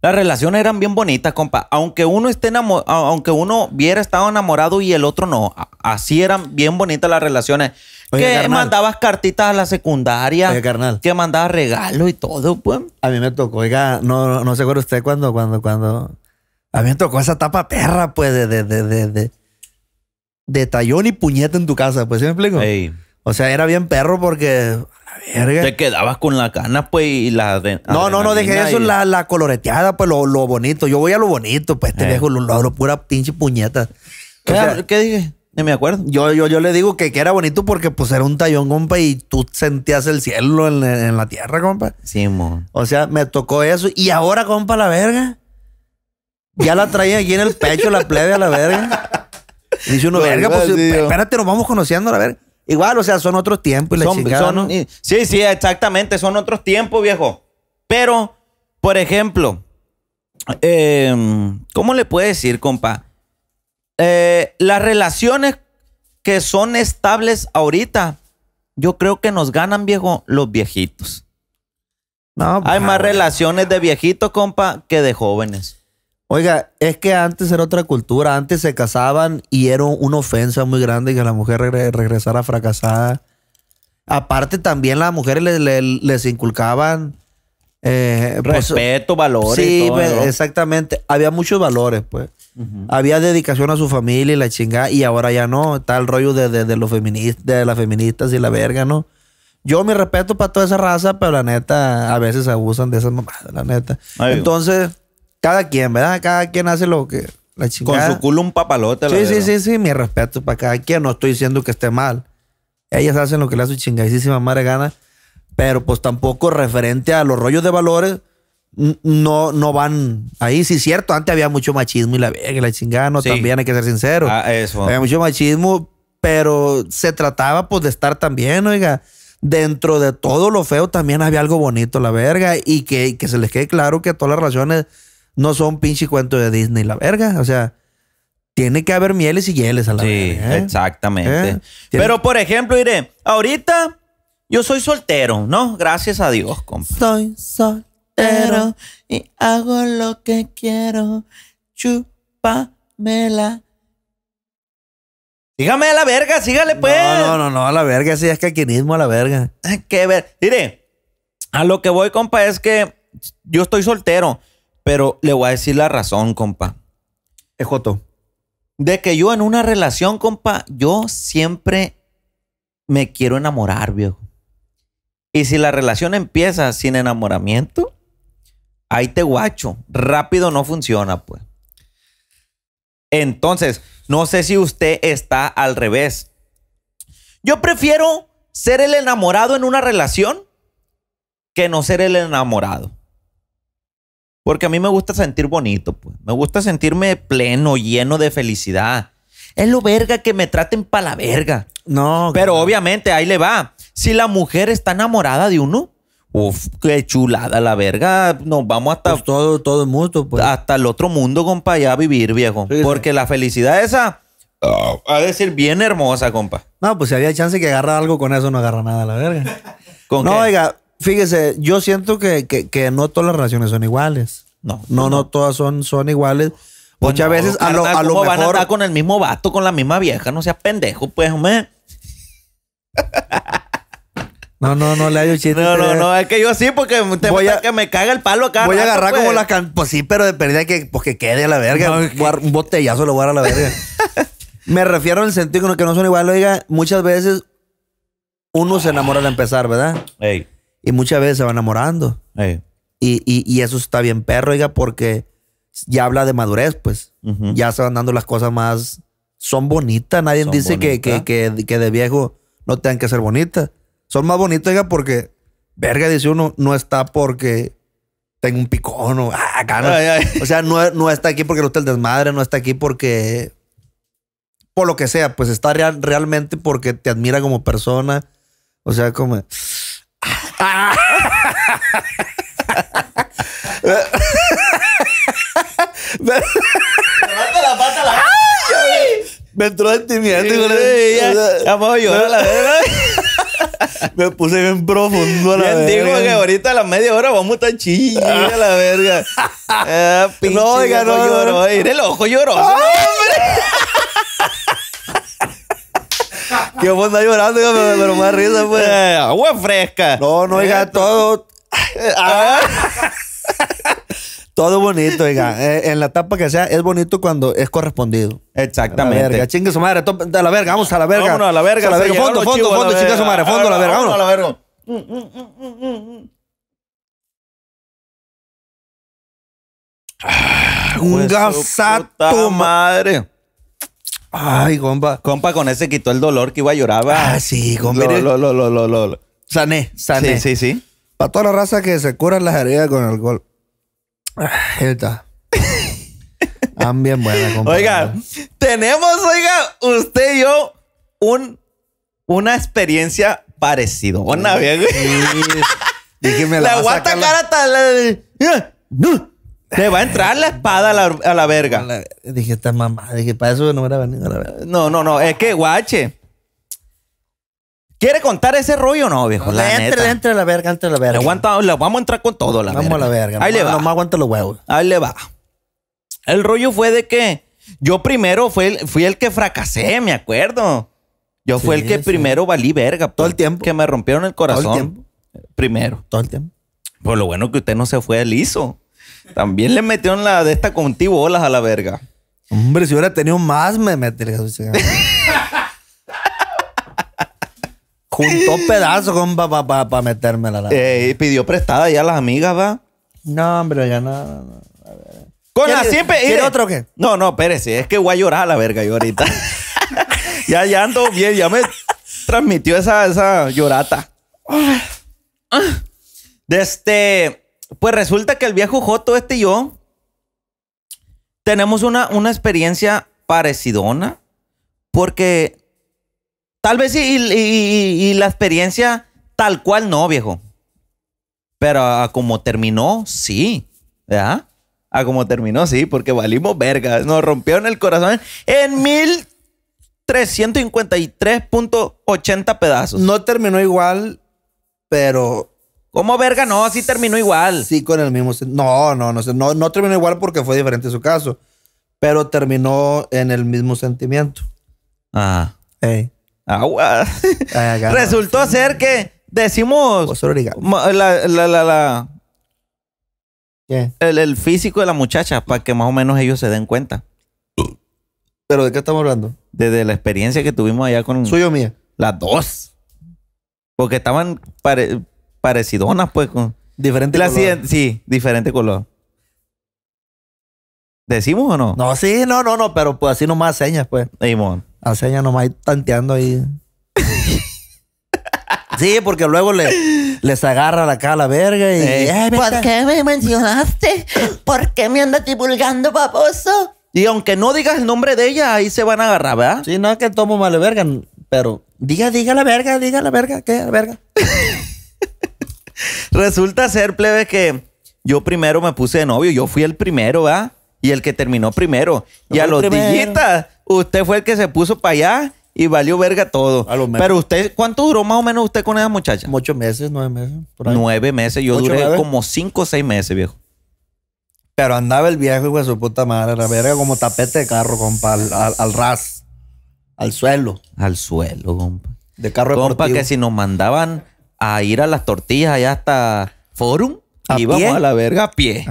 Las relaciones eran bien bonitas, compa. Aunque uno esté enamorado, aunque uno hubiera estado enamorado y el otro no. Así eran bien bonitas las relaciones. que mandabas cartitas a la secundaria. carnal. Que mandabas regalos y todo, pues. A mí me tocó, oiga, no, no se acuerda usted cuando, cuando, cuando. A mí me tocó esa tapa perra, pues, de, de, de, de, de. de tallón y puñeta en tu casa, pues, ¿sí me explico? O sea, era bien perro porque. verga. Te quedabas con la cana, pues, y la. no, no, no, dejé eso, la, coloreteada, pues, lo, bonito. Yo voy a lo bonito, pues, este eh. viejo, lo, abro pura pinche puñeta. ¿Qué, dije? me acuerdo. Yo, yo, yo le digo que, era bonito porque pues era un tallón, compa, y tú sentías el cielo en, la tierra, compa. Sí, mo. O sea, me tocó eso. Y ahora, compa, la verga. Ya la traía aquí en el pecho la plebe a la verga. Dice uno, pues, verga, pues, pues, pues espérate, nos vamos conociendo la verga. Igual, o sea, son otros tiempos. sí, sí, exactamente. Son otros tiempos, viejo. Pero, por ejemplo, em, ¿cómo le puedo decir, compa? Eh, las relaciones que son estables ahorita, yo creo que nos ganan, viejo, los viejitos. No, pues, Hay más relaciones de viejitos, compa, que de jóvenes. Oiga, es que antes era otra cultura, antes se casaban y era una ofensa muy grande que la mujer regresara fracasada. Aparte también las mujeres les, inculcaban... Eh, pues, respeto, valores. Sí, pues, exactamente. Había muchos valores, pues. Había dedicación a su familia y la chingada, y ahora ya no. Está el rollo de, los feministas, de las feministas y la verga, ¿no? Yo mi respeto para toda esa raza, pero la neta, a veces abusan de esas mamadas, la neta. Entonces, cada quien, ¿verdad? Cada quien hace lo que. La chingada. Con su culo un papalote. Sí, sí, sí, sí, mi respeto para cada quien. No estoy diciendo que esté mal. Ellas hacen lo que le hace su chingadísima madre gana. Pero pues tampoco referente a los rollos de valores, no, no van ahí. Sí, cierto, antes había mucho machismo y la verga, la chingada, no, también hay que ser sincero. Ah, eso. Había mucho machismo, pero se trataba pues de estar también, oiga. Dentro de todo lo feo también había algo bonito, la verga. Y que, que se les quede claro que todas las relaciones no son pinche cuento de Disney, la verga. O sea, tiene que haber mieles y hieles a la sí, Sí, ¿eh? exactamente. ¿Eh? Pero, por ejemplo, iré, ahorita yo soy soltero, ¿no? Gracias a Dios, compa. Soy soltero y hago lo que quiero. la Dígame a la verga, sígale pues. No, no, no, a la verga, sí, es caquinismo a la verga. Qué ver. Mire, a lo que voy, compa, es que yo estoy soltero. Pero le voy a decir la razón, compa. es joto, De que yo en una relación, compa, yo siempre me quiero enamorar, viejo. Y si la relación empieza sin enamoramiento, ahí te guacho. Rápido no funciona, pues. Entonces, no sé si usted está al revés. Yo prefiero ser el enamorado en una relación que no ser el enamorado. Porque a mí me gusta sentir bonito, pues. Me gusta sentirme pleno, lleno de felicidad. Es lo verga que me traten para la verga. No. Pero obviamente ahí le va. Si la mujer está enamorada de uno, Uf, qué chulada la verga. Nos vamos hasta. Pues todo, todo el mundo, pues. Hasta el otro mundo, compa, ya a vivir, viejo. Porque la felicidad esa. va oh, a decir bien hermosa, compa. No, pues si había chance que agarra algo con eso, no agarra nada la verga. ¿Con no, oiga, Fíjese, yo siento que, que, que no todas las relaciones son iguales. No, no, no todas son, son iguales. Muchas veces a lo, a lo mejor... van a estar con el mismo vato, con la misma vieja? No seas pendejo, pues, hombre. No, no, no le hallo chiste. No, no, no, es que yo sí, porque te voy a, que me caga el palo acá. Voy a agarrar como pues. la can... Pues sí, pero de pérdida que, porque pues, quede a la verga. Un botellazo lo voy a dar a la verga. me refiero en el sentido que no son iguales. Oiga, muchas veces uno se enamora al empezar, ¿verdad? Ey. Y muchas veces se van enamorando. Y, eso está bien perro, oiga, porque ya habla de madurez, pues. Ya se van dando las cosas más... Son bonitas. Nadie dice que, que, de viejo no tengan que ser bonitas. Son más bonitas, oiga, porque... Verga, dice uno, no está porque tengo un picón o... Ah, o sea, no, está aquí porque no está el desmadre, no está aquí porque por lo que sea, pues está realmente porque te admira como persona. O sea, como, me Levanta la pata la Me entró sentimiento con ella. Ya la verga. Me puse bien profundo a la verga. digo que ahorita a la media hora vamos tan estar a la verga. Ah, no, oiga, no, lloro. el ojo lloroso. que vos ¿Estás llorando, pero, más risa, pues. Eh, agua fresca. No, no, oiga, todo. Ah. Todo bonito, oiga. Eh, en la etapa que sea, es bonito cuando es correspondido. Exactamente. A la verga, chingue su madre. a la verga, vamos a la verga. Vámonos a la verga. A la Fondo, fondo, fondo, fondo chingue su madre. Fondo a la verga. Vámonos a la verga. Mm, mm, mm, Un gasato madre. Ay, compa. Compa, con ese quitó el dolor que iba a llorar. Ah, sí, compa. Lo, lo, lo, lo, lo, Sané, sané. Sí, sí, sí. Para toda la raza que se curan las heridas con alcohol. Ah, ahí está. Están bien buenas, compa. Oiga, tenemos, oiga, usted y yo un, una experiencia parecida. Una, bien, güey. Y me la, la voy a atacar ah, No, te va a entrar la espada a la, verga. dije, esta mamá, dije, para eso no era venido a la verga. No, no, no, es que, guache. ¿Quiere contar ese rollo o no, viejo? La entre, entre a la verga, entre a la verga. Aguanta, vamos a entrar con todo, la vamos Vamos a la verga. Ahí le va. Nomás aguanta los huevos. Ahí le va. El rollo fue de que yo primero fui el, fui el que fracasé, me acuerdo. Yo fui el que primero valí verga. Todo pues, el tiempo. Que me rompieron el corazón. Primero. Todo el tiempo. Pues lo bueno que usted no se fue al liso. También le metieron la de esta con bolas a la verga. Hombre, si hubiera tenido más, me metería. Juntó pedazos, para pa, pa metérmela. La eh, pidió prestada ya a las amigas, va. No, hombre, ya nada. Con la siempre. ¿Quiere otro qué? No, no, espérese. Es que voy a llorar a la verga yo ahorita. ya, ya ando bien. Ya me transmitió esa, esa llorata. Desde. Pues resulta que el viejo Joto, este y yo, tenemos una, una experiencia parecidona, porque tal vez y, y, la experiencia tal cual no, viejo. Pero a, como terminó, sí. ya A como terminó, sí, porque valimos verga. Nos rompieron el corazón en mil pedazos. No terminó igual, pero ¿Cómo verga? No, sí terminó igual. Sí, con el mismo. No, no, no, no, terminó igual porque fue diferente su caso. Pero terminó en el mismo sentimiento. Ah. Agua. Resultó ser que decimos. La, la, la, ¿Qué? El, físico de la muchacha para que más o menos ellos se den cuenta. ¿Pero de qué estamos hablando? Desde la experiencia que tuvimos allá con. ¿Suyo mía? Las dos. Porque estaban parecidonas, pues. Con... Diferente color. sí, diferente color. ¿Decimos o no? No, sí, no, no, no, pero pues así nomás señas, pues. Simón. A señas nomás tanteando ahí. sí, porque luego le, les agarra la cara la verga y. ¿Por qué me mencionaste? ¿Por qué me andas divulgando, baboso? Y aunque no digas el nombre de ella, ahí se van a agarrar, ¿verdad? Sí, no es que tomo mal verga, pero diga, diga la verga, diga la verga, ¿qué? La verga. Resulta ser, plebe, que yo primero me puse de novio. Yo fui el primero, ¿verdad? Y el que terminó primero. y a los dillitas, usted fue el que se puso para allá y valió verga todo. A lo Pero usted, ¿cuánto duró más o menos usted con esa muchacha? Ocho meses, nueve meses. Nueve meses. Yo duré como cinco o seis meses, viejo. Pero andaba el viejo, hijo de su puta madre, la verga como tapete de carro, compa, al, ras, al suelo. Al suelo, compa. De carro compa, que si nos mandaban a ir a las tortillas allá hasta Forum. y íbamos a la verga a pie.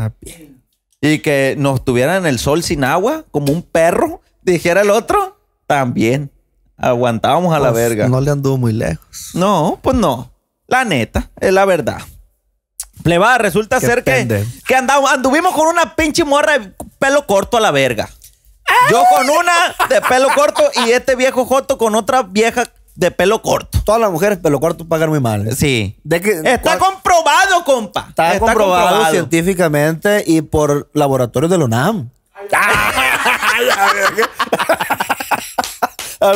Y que nos tuvieran en el sol sin agua, como un perro, dijera el otro, también. Aguantábamos a la pues, verga. No le anduvo muy lejos. No, pues no. La neta, es la verdad. Pleba, resulta ser que, que anduvimos con una pinche morra de pelo corto a la verga. Yo con una de pelo corto y este viejo Joto con otra vieja de pelo corto. Todas las mujeres pelo corto pagan muy mal. Sí. está comprobado, compa. Está, comprobado, científicamente y por laboratorios de la UNAM. A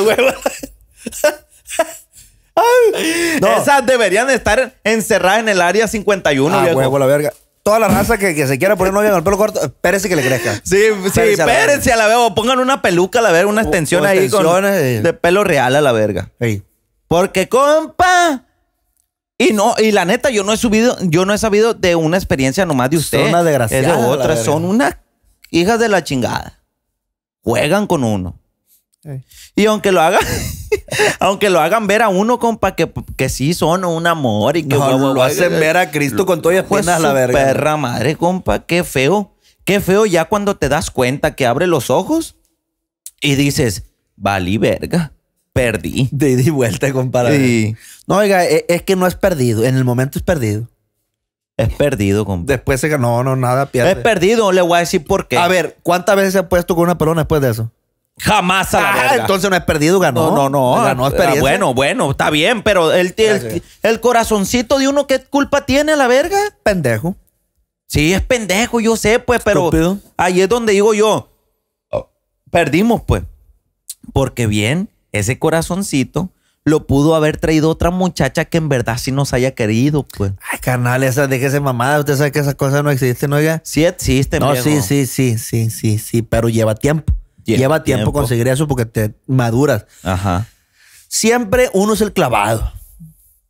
Esas deberían estar encerradas en el área 51, ah, huevo la verga toda la raza que, se quiera poner novia con el pelo corto, espérese que le crezca. Sí, sí, espérense a la verga. O pongan una peluca a la verga, una extensión ahí de pelo real a la verga. Porque, compa. Y no, y la neta, yo no he subido, yo no he sabido de una experiencia nomás de usted. Son una desgraciada. de otras, son unas hijas de la chingada. Juegan con uno. Y aunque lo hagan, aunque lo hagan ver a uno, compa, que, que sí son un amor y que lo hacen ver a Cristo con todas las piernas la verga. Perra madre, compa, qué feo. Qué feo ya cuando te das cuenta que abre los ojos y dices, Vale, verga, perdí. De di vuelta, compa. No, oiga, e, es, que no es perdido. En el momento es perdido. Es perdido, compa. Después se ganó, no, nada pierde. Es perdido, le voy a decir por qué. A ver, ¿cuántas veces se ha puesto con una pelona después de eso? Jamás a la ah, verga. entonces no es perdido, ganó. No, no, no. Ganó ah, Bueno, bueno, está bien, pero el, el, corazoncito de uno, ¿qué culpa tiene a la verga? Pendejo. Sí, es pendejo, yo sé, pues, pero ahí es donde digo yo, oh, perdimos, pues. Porque bien, ese corazoncito lo pudo haber traído otra muchacha que en verdad sí nos haya querido, pues. Ay, carnal, esa, déjese mamada. Usted sabe que esas cosas no existen, oiga. Sí existen, No, sí, sí, sí, sí, sí, sí, pero lleva tiempo. Lleva, tiempo, conseguir eso porque te maduras. Ajá. Siempre uno es el clavado.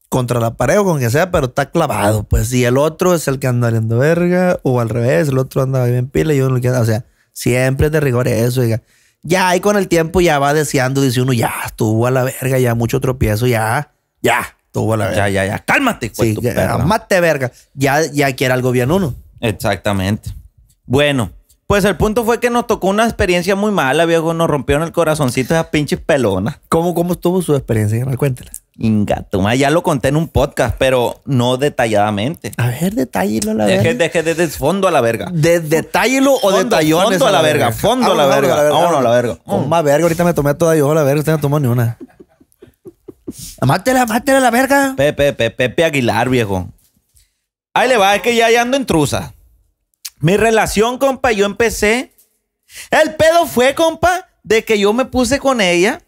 Contra la pared o con que sea, pero está clavado. Pues si el otro es el que anda valiendo verga, o al revés, el otro anda bien pila y uno lo que O sea, siempre es de rigor eso. Diga. Ya, y con el tiempo ya va deseando, dice uno, ya estuvo a la verga, ya mucho tropiezo, ya, ya, estuvo a la verga. Ya, ya, ya, cálmate, sí, ya, Mate, verga. Ya, ya quiere algo bien uno. Exactamente. Bueno, pues el punto fue que nos tocó una experiencia muy mala, viejo. Nos rompieron el corazoncito esas pinches pelonas. ¿Cómo, cómo estuvo su experiencia? Cuéntela. Ingatuma, ya lo conté en un podcast, pero no detalladamente. A ver, detállelo la verga. Deje, de desde fondo a la verga. De, detállelo o detallones fondo a la, verga. Fondo a la verga. Vámonos a la verga. Con más verga, ahorita me tomé toda yo a la verga. Usted no tomó ni una. Amátela, amátela a la verga. Pepe, Pepe, Pepe Aguilar, viejo. Ahí le va, es que ya, ya ando en trusa. Mi relación, compa, yo empecé. El pedo fue, compa, de que yo me puse con ella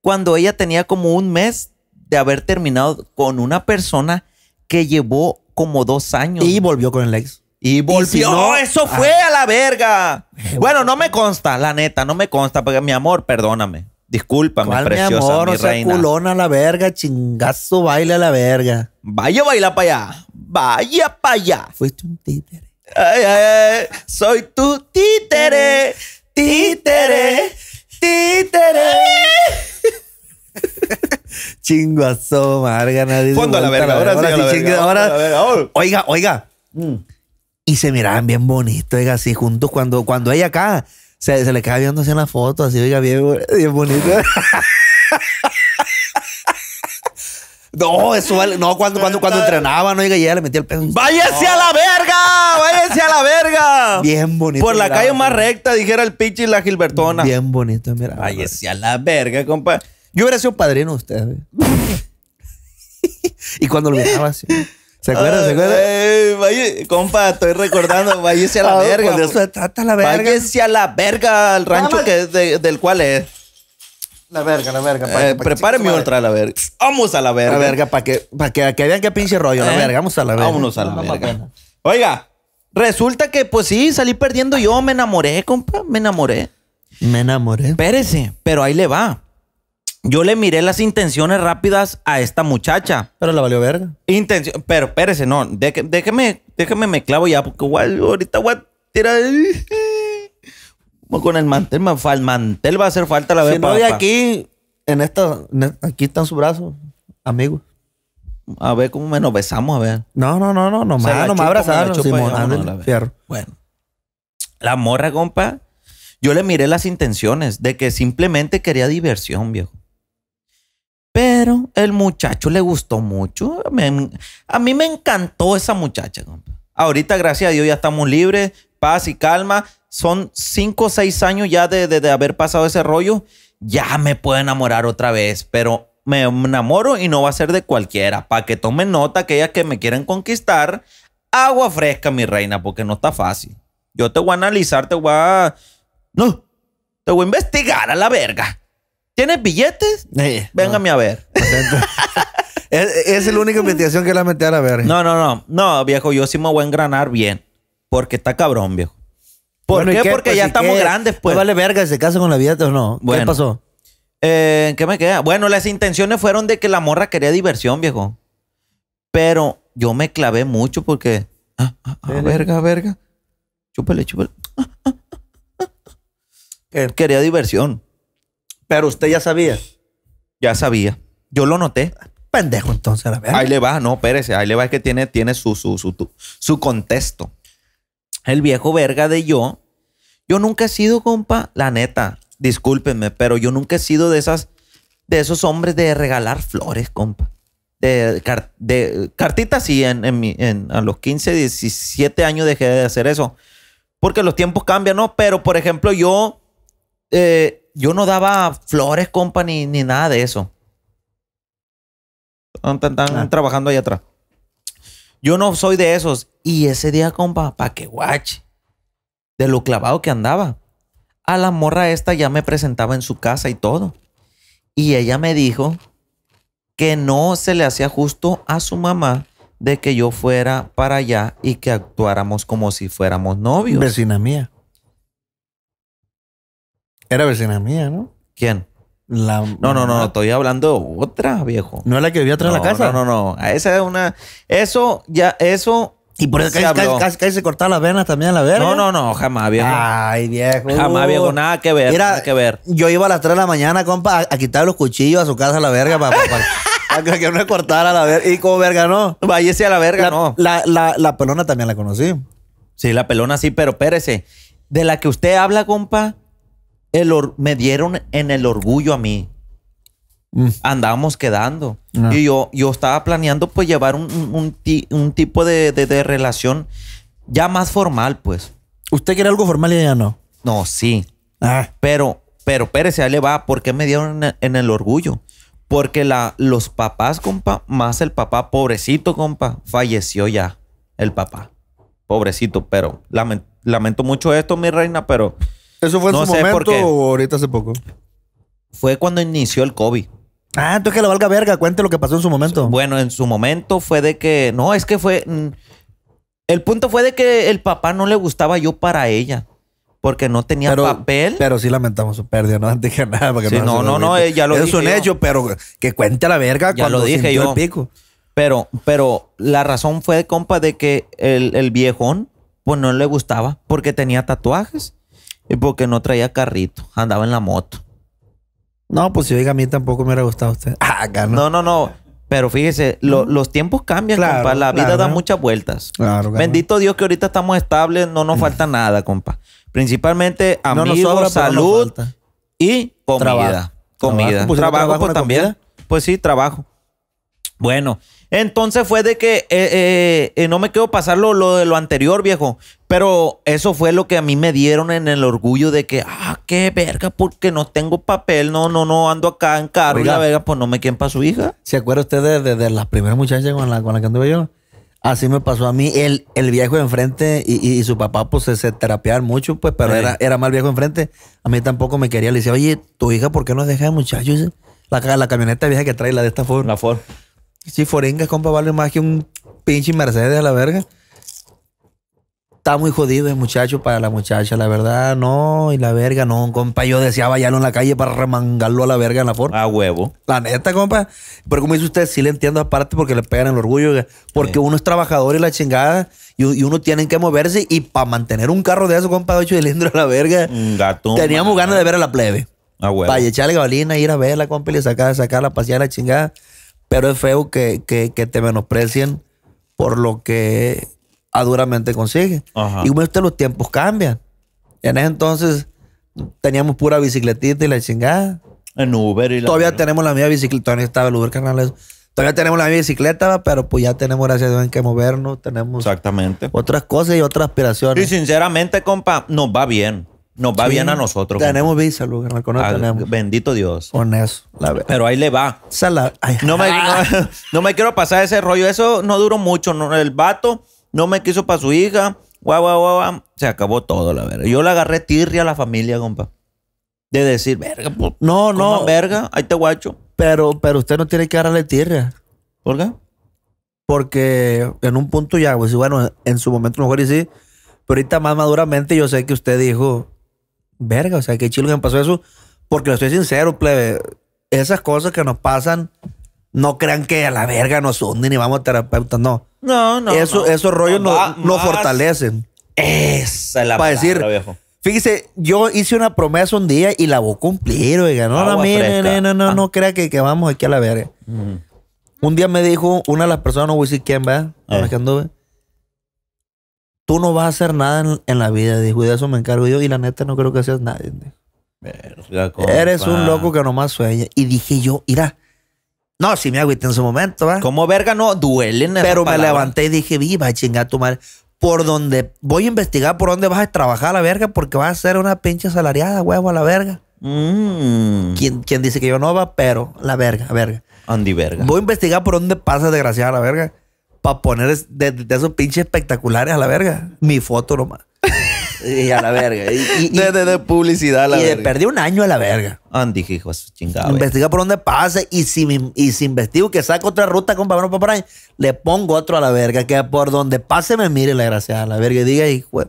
cuando ella tenía como un mes de haber terminado con una persona que llevó como dos años. Y volvió con el ex. Y volvió. no, eso ah. fue a la verga. Eh, bueno, no me consta, la neta, no me consta, porque mi amor, perdóname. Discúlpame, mi amor, mi culona a la verga, chingazo, baila a la verga. Vaya, baila para allá. Vaya para allá. Fuiste un títere. Ay, ay, ay. Soy tu títere, títere, títere. Chingo margana. nadie. la verga, ahora, oiga, oiga. Mm. Y se miraban bien bonitos, oiga, así juntos. Cuando, cuando ella acá, se, se le queda viendo así en la foto, así, oiga, bien bonito. No, eso vale. No, cuando, cuando, cuando entrenaba, no oiga, ya le metía el pedo. ¡Váyase a la verga! ¡Váyase a la verga! Bien bonito. Por la calle más recta, dijera el pichi y la Gilbertona. Bien bonito, mira. Váyase a la verga, compa. Yo hubiera sido padrino de usted. y cuando lo viajaba así. ¿Se acuerdan? ¿Se acuerda. Ay, vaya, compa, estoy recordando. Váyase a la ah, verga. De eso trata la verga. Váyase a la verga al rancho que, del cual es. La verga, la verga. Eh, prepáreme otra la verga. Vamos a la verga. La verga, para que, pa que, que, pinche rollo. la eh, verga, vamos a la verga. Vámonos a la verga. Oiga, resulta que, pues sí, salí perdiendo yo. Me enamoré, compa. Me enamoré. Me enamoré. Espérese, pero ahí le va. Yo le miré las intenciones rápidas a esta muchacha. Pero la valió verga. Intención, pero espérese, no. Déjeme, déjeme me clavo ya, porque igual ahorita voy a pues con el mantel, el mantel va a hacer falta la vez. Si no, de aquí, en esta, e, aquí están sus brazos, amigos. A ver cómo me nos besamos, a ver. No, no, no, no, nomás, Bueno. La morra, compa, yo le miré las intenciones de que simplemente quería diversión, viejo. Pero el muchacho le gustó mucho. a mí me encantó esa muchacha, compa. Ahorita, gracias a Dios, ya estamos libres, paz y calma son cinco o seis años ya de, haber pasado ese rollo, ya me puedo enamorar otra vez, pero me enamoro y no va a ser de cualquiera. Para que tomen nota aquellas que me quieren conquistar, agua fresca, mi reina, porque no está fácil. Yo te voy a analizar, te voy a... No, te voy a investigar a la verga. ¿Tienes billetes? Véngame a ver. es, es la única investigación que la metí a la verga. No, no, no. No, viejo, yo sí me voy a engranar bien. Porque está cabrón, viejo. ¿Por qué? Porque pues, ya estamos grandes, pues. vale verga, se casa con la vida o no. ¿Qué pasó? Eh, ¿Qué me queda? Bueno, las intenciones fueron de que la morra quería diversión, viejo. Pero yo me clavé mucho porque. Ah, ah, ah verga, verga. Chúpale, chúpale. Ah, quería diversión. Pero usted ya sabía. Ya sabía. Yo lo noté. Pendejo, entonces, la verga. Ahí le va, no, espérese. Ahí le va, es que tiene, tiene su, su, su, su contexto el viejo verga de yo, yo nunca he sido, compa, la neta, discúlpenme, pero yo nunca he sido de esas, de esos hombres de regalar flores, compa. De, cartitas, sí, en, a los 15, 17 años dejé de hacer eso. Porque los tiempos cambian, ¿no? Pero, por ejemplo, yo, eh, yo no daba flores, compa, ni, nada de eso. Están, ah. trabajando ahí atrás. Yo no soy de esos. Y ese día, compa, pa' que guache. De lo clavado que andaba. A la morra esta ya me presentaba en su casa y todo. Y ella me dijo que no se le hacía justo a su mamá de que yo fuera para allá y que actuáramos como si fuéramos novios. Vecina mía. Era vecina mía, ¿no? ¿Quién? no, no, no, estoy hablando de otra, viejo. No es la que vivía atrás de la casa. No, no, no. Esa es una. Eso, ya, eso. Y por eso casi, casi, se cortaba las venas también a la verga. No, no, no, jamás, viejo. Ay, viejo. Jamás, viejo, nada que ver. Mira, nada que ver. Yo iba a las 3 de la mañana, compa, a, quitar los cuchillos a su casa a la verga para. que no cortara la verga. Y como verga, no. Vayese a la verga, la, no. La, pelona también la conocí. Sí, la pelona sí, pero espérese. De la que usted habla, compa, me dieron en el orgullo a mí. Mm. Andábamos quedando. Ah. Y yo, yo estaba planeando pues llevar un, tipo de, de, relación ya más formal, pues. ¿Usted quiere algo formal y ya no? No, sí. Ah. Pero, pero pérez ahí le va. ¿Por qué me dieron en el, orgullo? Porque la, los papás, compa, más el papá, pobrecito, compa, falleció ya el papá. Pobrecito, pero lamento mucho esto, mi reina, pero ¿Eso fue en su momento o ahorita hace poco? Fue cuando inició el COVID. Ah, entonces que la valga verga, cuente lo que pasó en su momento. Bueno, en su momento fue de que. No, es que fue. Mm, el punto fue de que el papá no le gustaba yo para ella. Porque no tenía papel. Pero sí lamentamos su pérdida, no dije nada. Porque no, no, no, no, eh, lo Es un hecho, pero que cuente la verga cuando lo dije yo. el pico. Pero, pero la razón fue, compa, de que el, el viejón, pues no le gustaba porque tenía tatuajes. Y porque no traía carrito, andaba en la moto. No, pues si oiga, a mí tampoco me hubiera gustado usted. Ah, no, no, no. Pero fíjese, mm. los tiempos cambian, compa. La vida da muchas vueltas. Claro, Bendito Dios que ahorita estamos estables, no nos mm. falta nada, compa. Principalmente a no salud y comida. Trabajo. Comida. Trabajo, también. Pues sí, trabajo. Bueno, entonces fue de que eh, eh, eh, no me quiero pasar lo, de lo anterior, viejo. Pero eso fue lo que a mí me dieron en el orgullo de que, ah, qué verga, porque no tengo papel, no, no, no, ando acá en carro y la verga, pues no me quieren para su hija. ¿Se acuerda usted de, las primeras muchachas con la con la que anduve yo? Así me pasó a mí. El, el viejo enfrente y, su papá, pues se, se mucho, pues, pero era, era más viejo enfrente. A mí tampoco me quería. Le decía, oye, tu hija, ¿por qué no deja de muchachos? La, la camioneta vieja que trae, la de esta forma. Si Foringas, compa, vale más que un pinche Mercedes a la verga. Está muy jodido el muchacho para la muchacha, la verdad, no, y la verga, no, compa. Yo deseaba hallarlo en la calle para remangarlo a la verga en la forma. A huevo. La neta, compa. Pero como dice usted, sí le entiendo aparte porque le pegan el orgullo, porque uno es trabajador y la chingada, y, uno tiene que moverse, y para mantener un carro de eso, compa, de ocho cilindros a la verga, Gato, teníamos ganas de ver a la plebe. A huevo. Para echarle gasolina, ir a verla, compa, y le sacar, sacar la pasear la chingada pero es feo que, te menosprecien por lo que duramente consigues. Y como usted, los tiempos cambian. En ese entonces teníamos pura bicicletita y la chingada. En Uber y la Todavía tenemos la misma bicicleta. Todavía estaba el Uber, carnal. Todavía tenemos la misma bicicleta, pero pues ya tenemos, gracias a Dios, en que movernos. Tenemos Exactamente. otras cosas y otras aspiraciones. Y sinceramente, compa, nos va bien nos va bien a nosotros. Tenemos visa, ah, Bendito Dios. Con eso. Pero ahí le va. no, me, quiero pasar ese rollo. Eso no duró mucho. el vato no me quiso para su hija. Guau, guau, guau, Se acabó todo, la verdad. Yo le agarré tirria a la familia, compa. De decir, verga, pues, No, no. Verga, ahí te guacho. Pero, pero usted no tiene que agarrarle tirria. ¿Por qué? Porque en un punto ya, pues, bueno, en su momento mejor y sí. Pero ahorita más maduramente yo sé que usted dijo verga, o sea, qué chido que me pasó eso. Porque lo estoy sincero, plebe. Esas cosas que nos pasan, no crean que a la verga nos hunden y vamos a terapeutas, no. No, no. Eso, Esos rollos no, nos, fortalecen. es la Para decir, Fíjese, yo hice una promesa un día y la voy a cumplir, oiga. No, no, no, no, no, ah. crea que, que, vamos aquí a la verga. Un día me dijo una de las personas, no voy a decir quién, ¿verdad? Eh tú no vas a hacer nada en, la vida. Dijo, y de eso me encargo yo. Y la neta no creo que seas nadie. Eres un loco que nomás sueña. Y dije yo, irá. No, si me agüité en su momento, ¿va? Como verga no duelen. Pero me levanté y dije, viva, chingar tu madre. Por donde voy a investigar por dónde vas a trabajar a la verga, porque vas a ser una pinche salariada, huevo, a la verga. Mm. ¿Quién, dice que yo no va? Pero la verga, verga. Andy verga. Voy a investigar por dónde pasa desgraciada la verga para poner de, esos pinches espectaculares a la verga. Mi foto nomás. y a la verga. Y, de, publicidad a la verga. Y perdí un año a la verga. Andy, ah, hijo, chingada. Investiga por donde pase y si, y si investigo que saco otra ruta con Pablo ahí. le pongo otro a la verga. Que por donde pase me mire la gracia a la verga y diga, hijo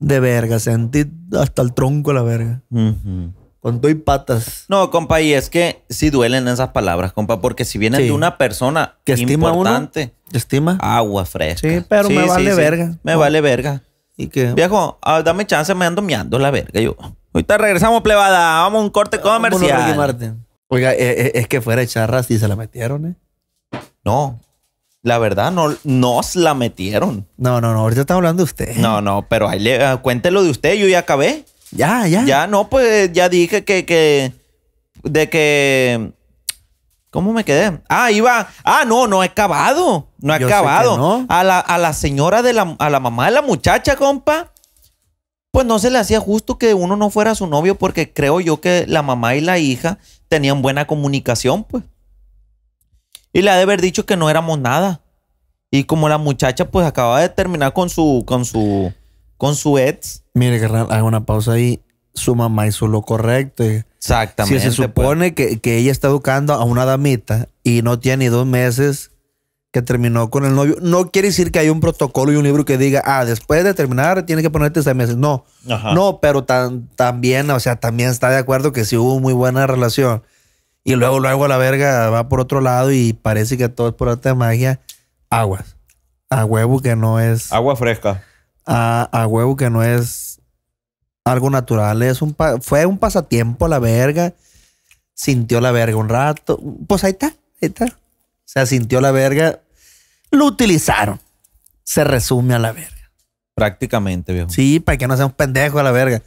de verga, sentí hasta el tronco a la verga. Cuando doy patas. No, compa, y es que sí duelen esas palabras, compa, porque si vienen de una persona que estima importante. estima. Agua fresca. Sí, pero me vale verga. Me vale verga. ¿Y qué? Viejo, ah, dame chance, me ando miando la verga yo. Ahorita regresamos, plebada. Vamos a un corte comercial. Oiga, eh, eh, es que fuera de charra sí se la metieron, ¿eh? No. La verdad, no nos la metieron. No, no, no. Ahorita estamos hablando de usted. No, no, pero ahí le, ah, cuéntelo de usted. Yo ya acabé. Ya, ya. Ya, no, pues ya dije que, que. De que. ¿Cómo me quedé? Ah, iba. Ah, no, no he acabado. No he acabado. A, la, señora de la. A la mamá de la muchacha, compa pues no se le hacía justo que uno no fuera su novio porque creo yo que la mamá y la hija tenían buena comunicación, pues. Y le ha de haber dicho que no éramos nada. Y como la muchacha pues acababa de terminar con su con su con su ex. Mire, carnal, haga una pausa ahí. Su mamá hizo lo correcto. Exactamente. Si se pues. supone que, ella está educando a una damita y no tiene ni dos meses que terminó con el novio, no quiere decir que hay un protocolo y un libro que diga, ah, después de terminar tiene que ponerte seis meses. No, no, pero también, o sea, también está de acuerdo que sí hubo muy buena relación. Y luego, luego la verga va por otro lado y parece que todo es por arte de magia. Aguas. A huevo que no es. Agua fresca a, huevo que no es algo natural, es un fue un pasatiempo la verga, sintió la verga un rato, pues ahí está, ahí está. O sea, sintió la verga, lo utilizaron. Se resume a la verga. Prácticamente, viejo. Sí, para que no seamos pendejos a la verga.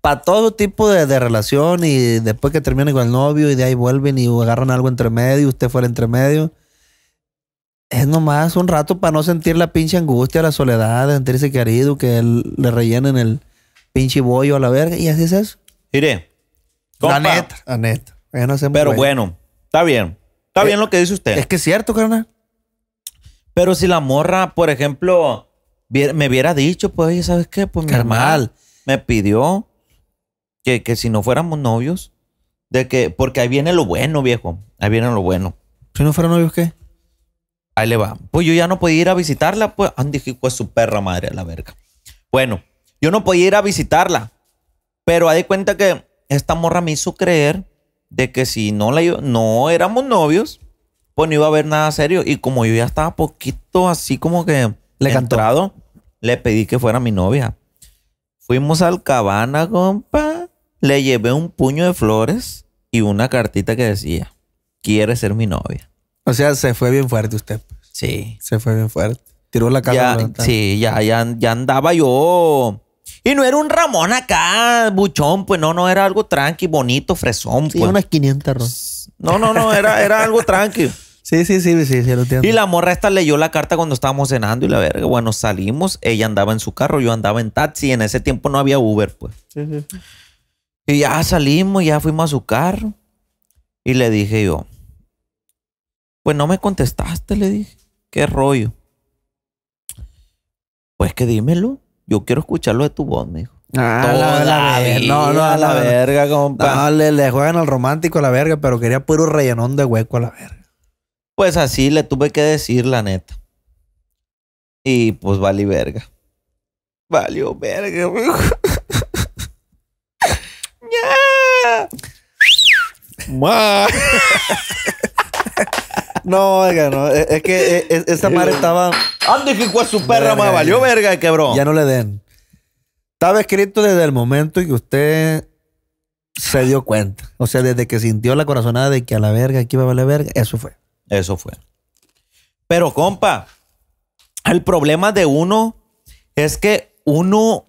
Para todo tipo de, relación y después que termina con el novio y de ahí vuelven y agarran algo entre medio, usted fuera el entre medio es nomás un rato para no sentir la pinche angustia, la soledad, de sentirse querido, que le rellenen el pinche bollo a la verga. Y así es eso. Mire. Compa, la neta. La neta. Pero bueno. está bien. Está bien eh, lo que dice usted. Es que es cierto, carnal. Pero si la morra, por ejemplo, me hubiera dicho, pues, ¿sabes qué? Pues mi me pidió que, si no fuéramos novios, de que, porque ahí viene lo bueno, viejo. Ahí viene lo bueno. Si no fuéramos novios, ¿qué? Ahí le va. Pues yo ya no podía ir a visitarla, pues. Andy ah, que su perra madre la verga. Bueno, yo no podía ir a visitarla. Pero ahí cuenta que esta morra me hizo creer de que si no, la, no éramos novios, pues no iba a haber nada serio. Y como yo ya estaba poquito así como que le entrado, le pedí que fuera mi novia. Fuimos al cabana, compa. Le llevé un puño de flores y una cartita que decía, quiere ser mi novia? O sea, se fue bien fuerte usted. Pues. Sí. Se fue bien fuerte. Tiró la carta. sí, ya, ya, andaba yo. Y no era un Ramón acá, buchón, pues no, no era algo tranqui, bonito, fresón. Sí, pues. unas 500, ¿no? No, no, no, era, era algo tranqui. Sí, sí, sí, sí, sí, lo entiendo. Y la morra esta leyó la carta cuando estábamos cenando y la verga. Bueno, salimos, ella andaba en su carro, yo andaba en taxi, en ese tiempo no había Uber, pues. Sí, Y ya salimos, ya fuimos a su carro. Y le dije yo, pues no me contestaste, le dije. ¿Qué rollo? Pues que dímelo. Yo quiero escucharlo de tu voz, me dijo. Ah, la, No, no, a la, verga, compadre. le, juegan al romántico a la verga, pero quería puro rellenón de hueco a la verga. Pues así le tuve que decir la neta. Y pues vale verga. Valió verga, güey. No, oiga, no. Es, que e, e, esa madre estaba. y que fue su perra más valió verga y quebró. Ya no le den. Estaba escrito desde el momento en que usted se dio cuenta. O sea, desde que sintió la corazonada de que a la verga aquí va a valer verga, eso fue. Eso fue. Pero, compa, el problema de uno es que uno,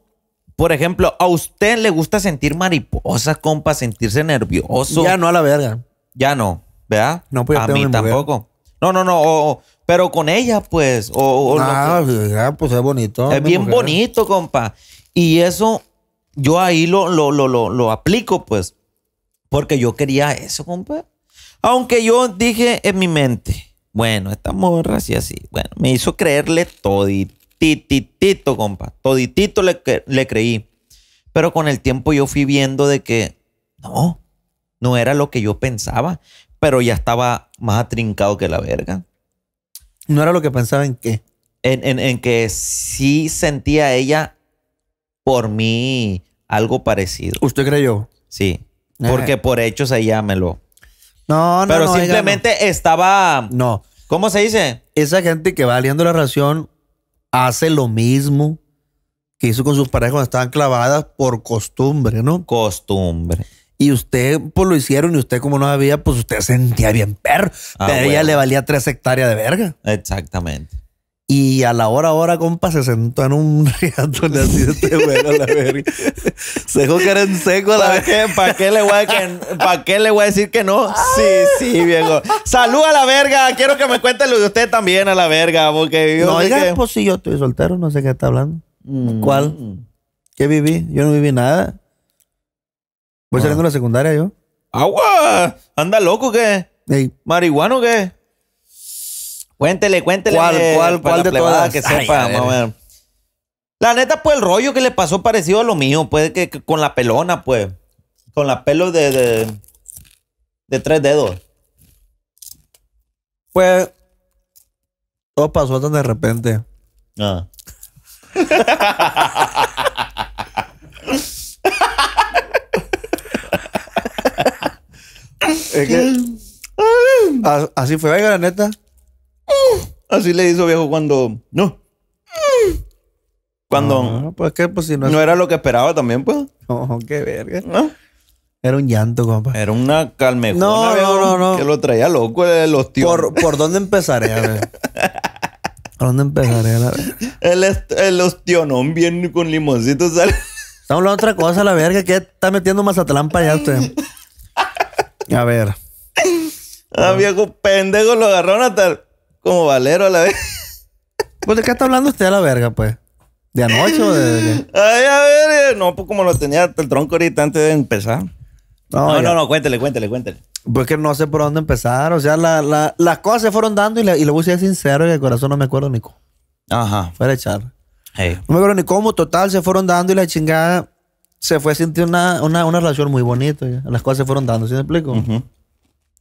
por ejemplo, a usted le gusta sentir mariposas, compa, sentirse nervioso. Ya no a la verga. Ya no. ¿Verdad? No, pues a mí tampoco. No, no, no. pero con ella, pues. ah, pues, pues es bonito. Es bien bonito, compa. Y eso, yo ahí lo, lo, lo, lo, aplico, pues. Porque yo quería eso, compa. Aunque yo dije en mi mente, bueno, esta morra así, así. Bueno, me hizo creerle toditito, compa. Toditito le, le creí. Pero con el tiempo yo fui viendo de que no, no era lo que yo pensaba pero ya estaba más atrincado que la verga. ¿No era lo que pensaba en qué? En, que sí sentía ella por mí algo parecido. ¿Usted creyó? Sí. Eh. Porque por hechos se llámelo. No, No, no, Pero simplemente estaba. No. ¿Cómo se dice? Esa gente que va aliando la ración hace lo mismo que hizo con sus parejas cuando estaban clavadas por costumbre, ¿no? Costumbre y usted pues lo hicieron y usted como no había, pues usted sentía bien perro. Ah, pero ella le valía tres hectáreas de verga. Exactamente. Y a la hora, ahora, compa, se sentó en un y así hacía este a la verga. Se dijo que era en seco, la verga. ¿Para qué, le voy a decir que no? Sí, sí, viejo. Salud a la verga. Quiero que me cuente lo de usted también a la verga. Porque no, pues si yo estoy soltero, no sé qué está hablando. Mm. ¿Cuál? ¿Qué viví? Yo no viví nada. Voy ah. saliendo de la secundaria yo. ¡Agua! ¿Anda loco qué? Ey. ¿Marihuano qué? Cuéntele, cuéntele. ¿Cuál, eh, cuál, cuál de todas? Que sepa, La neta, pues el rollo que le pasó parecido a lo mío, pues que, con la pelona, pues. Con la pelo de, de, tres dedos. Pues todo pasó tan de repente. Ah. Mm. así fue, venga, la neta. Mm. Así le hizo viejo cuando. No. Mm. Cuando. No, ah, pues que, pues si no. era lo que esperaba también, pues. No, qué verga. ¿No? Era un llanto, compa. Era una calmejona. No, no, no, no. Que lo traía loco eh, los tíos. ¿Por, por dónde empezaré? A ver. ¿Por dónde empezaré? A El, el ostionón bien con limoncito sale. Estamos hablando otra cosa, la verga. qué está metiendo Mazatlán para allá usted? A ver. amigo ah, viejo pendejo, lo agarraron hasta como valero a la vez. ¿Pues de qué está hablando usted a la verga, pues? ¿De anoche o de.? Ay, a ver, eh, no, pues como lo tenía hasta el tronco ahorita antes de empezar. No, no, no, cuéntele, cuéntele, cuéntele. Pues que no sé por dónde empezar. O sea, las cosas se fueron dando y, le lo voy a ser sincero y de corazón no me acuerdo ni cómo. Ajá. Fuera de echar. No me acuerdo ni cómo. Total, se fueron dando y la chingada se fue sintió una, una, relación muy bonita. Las cosas se fueron dando, ¿sí me explico?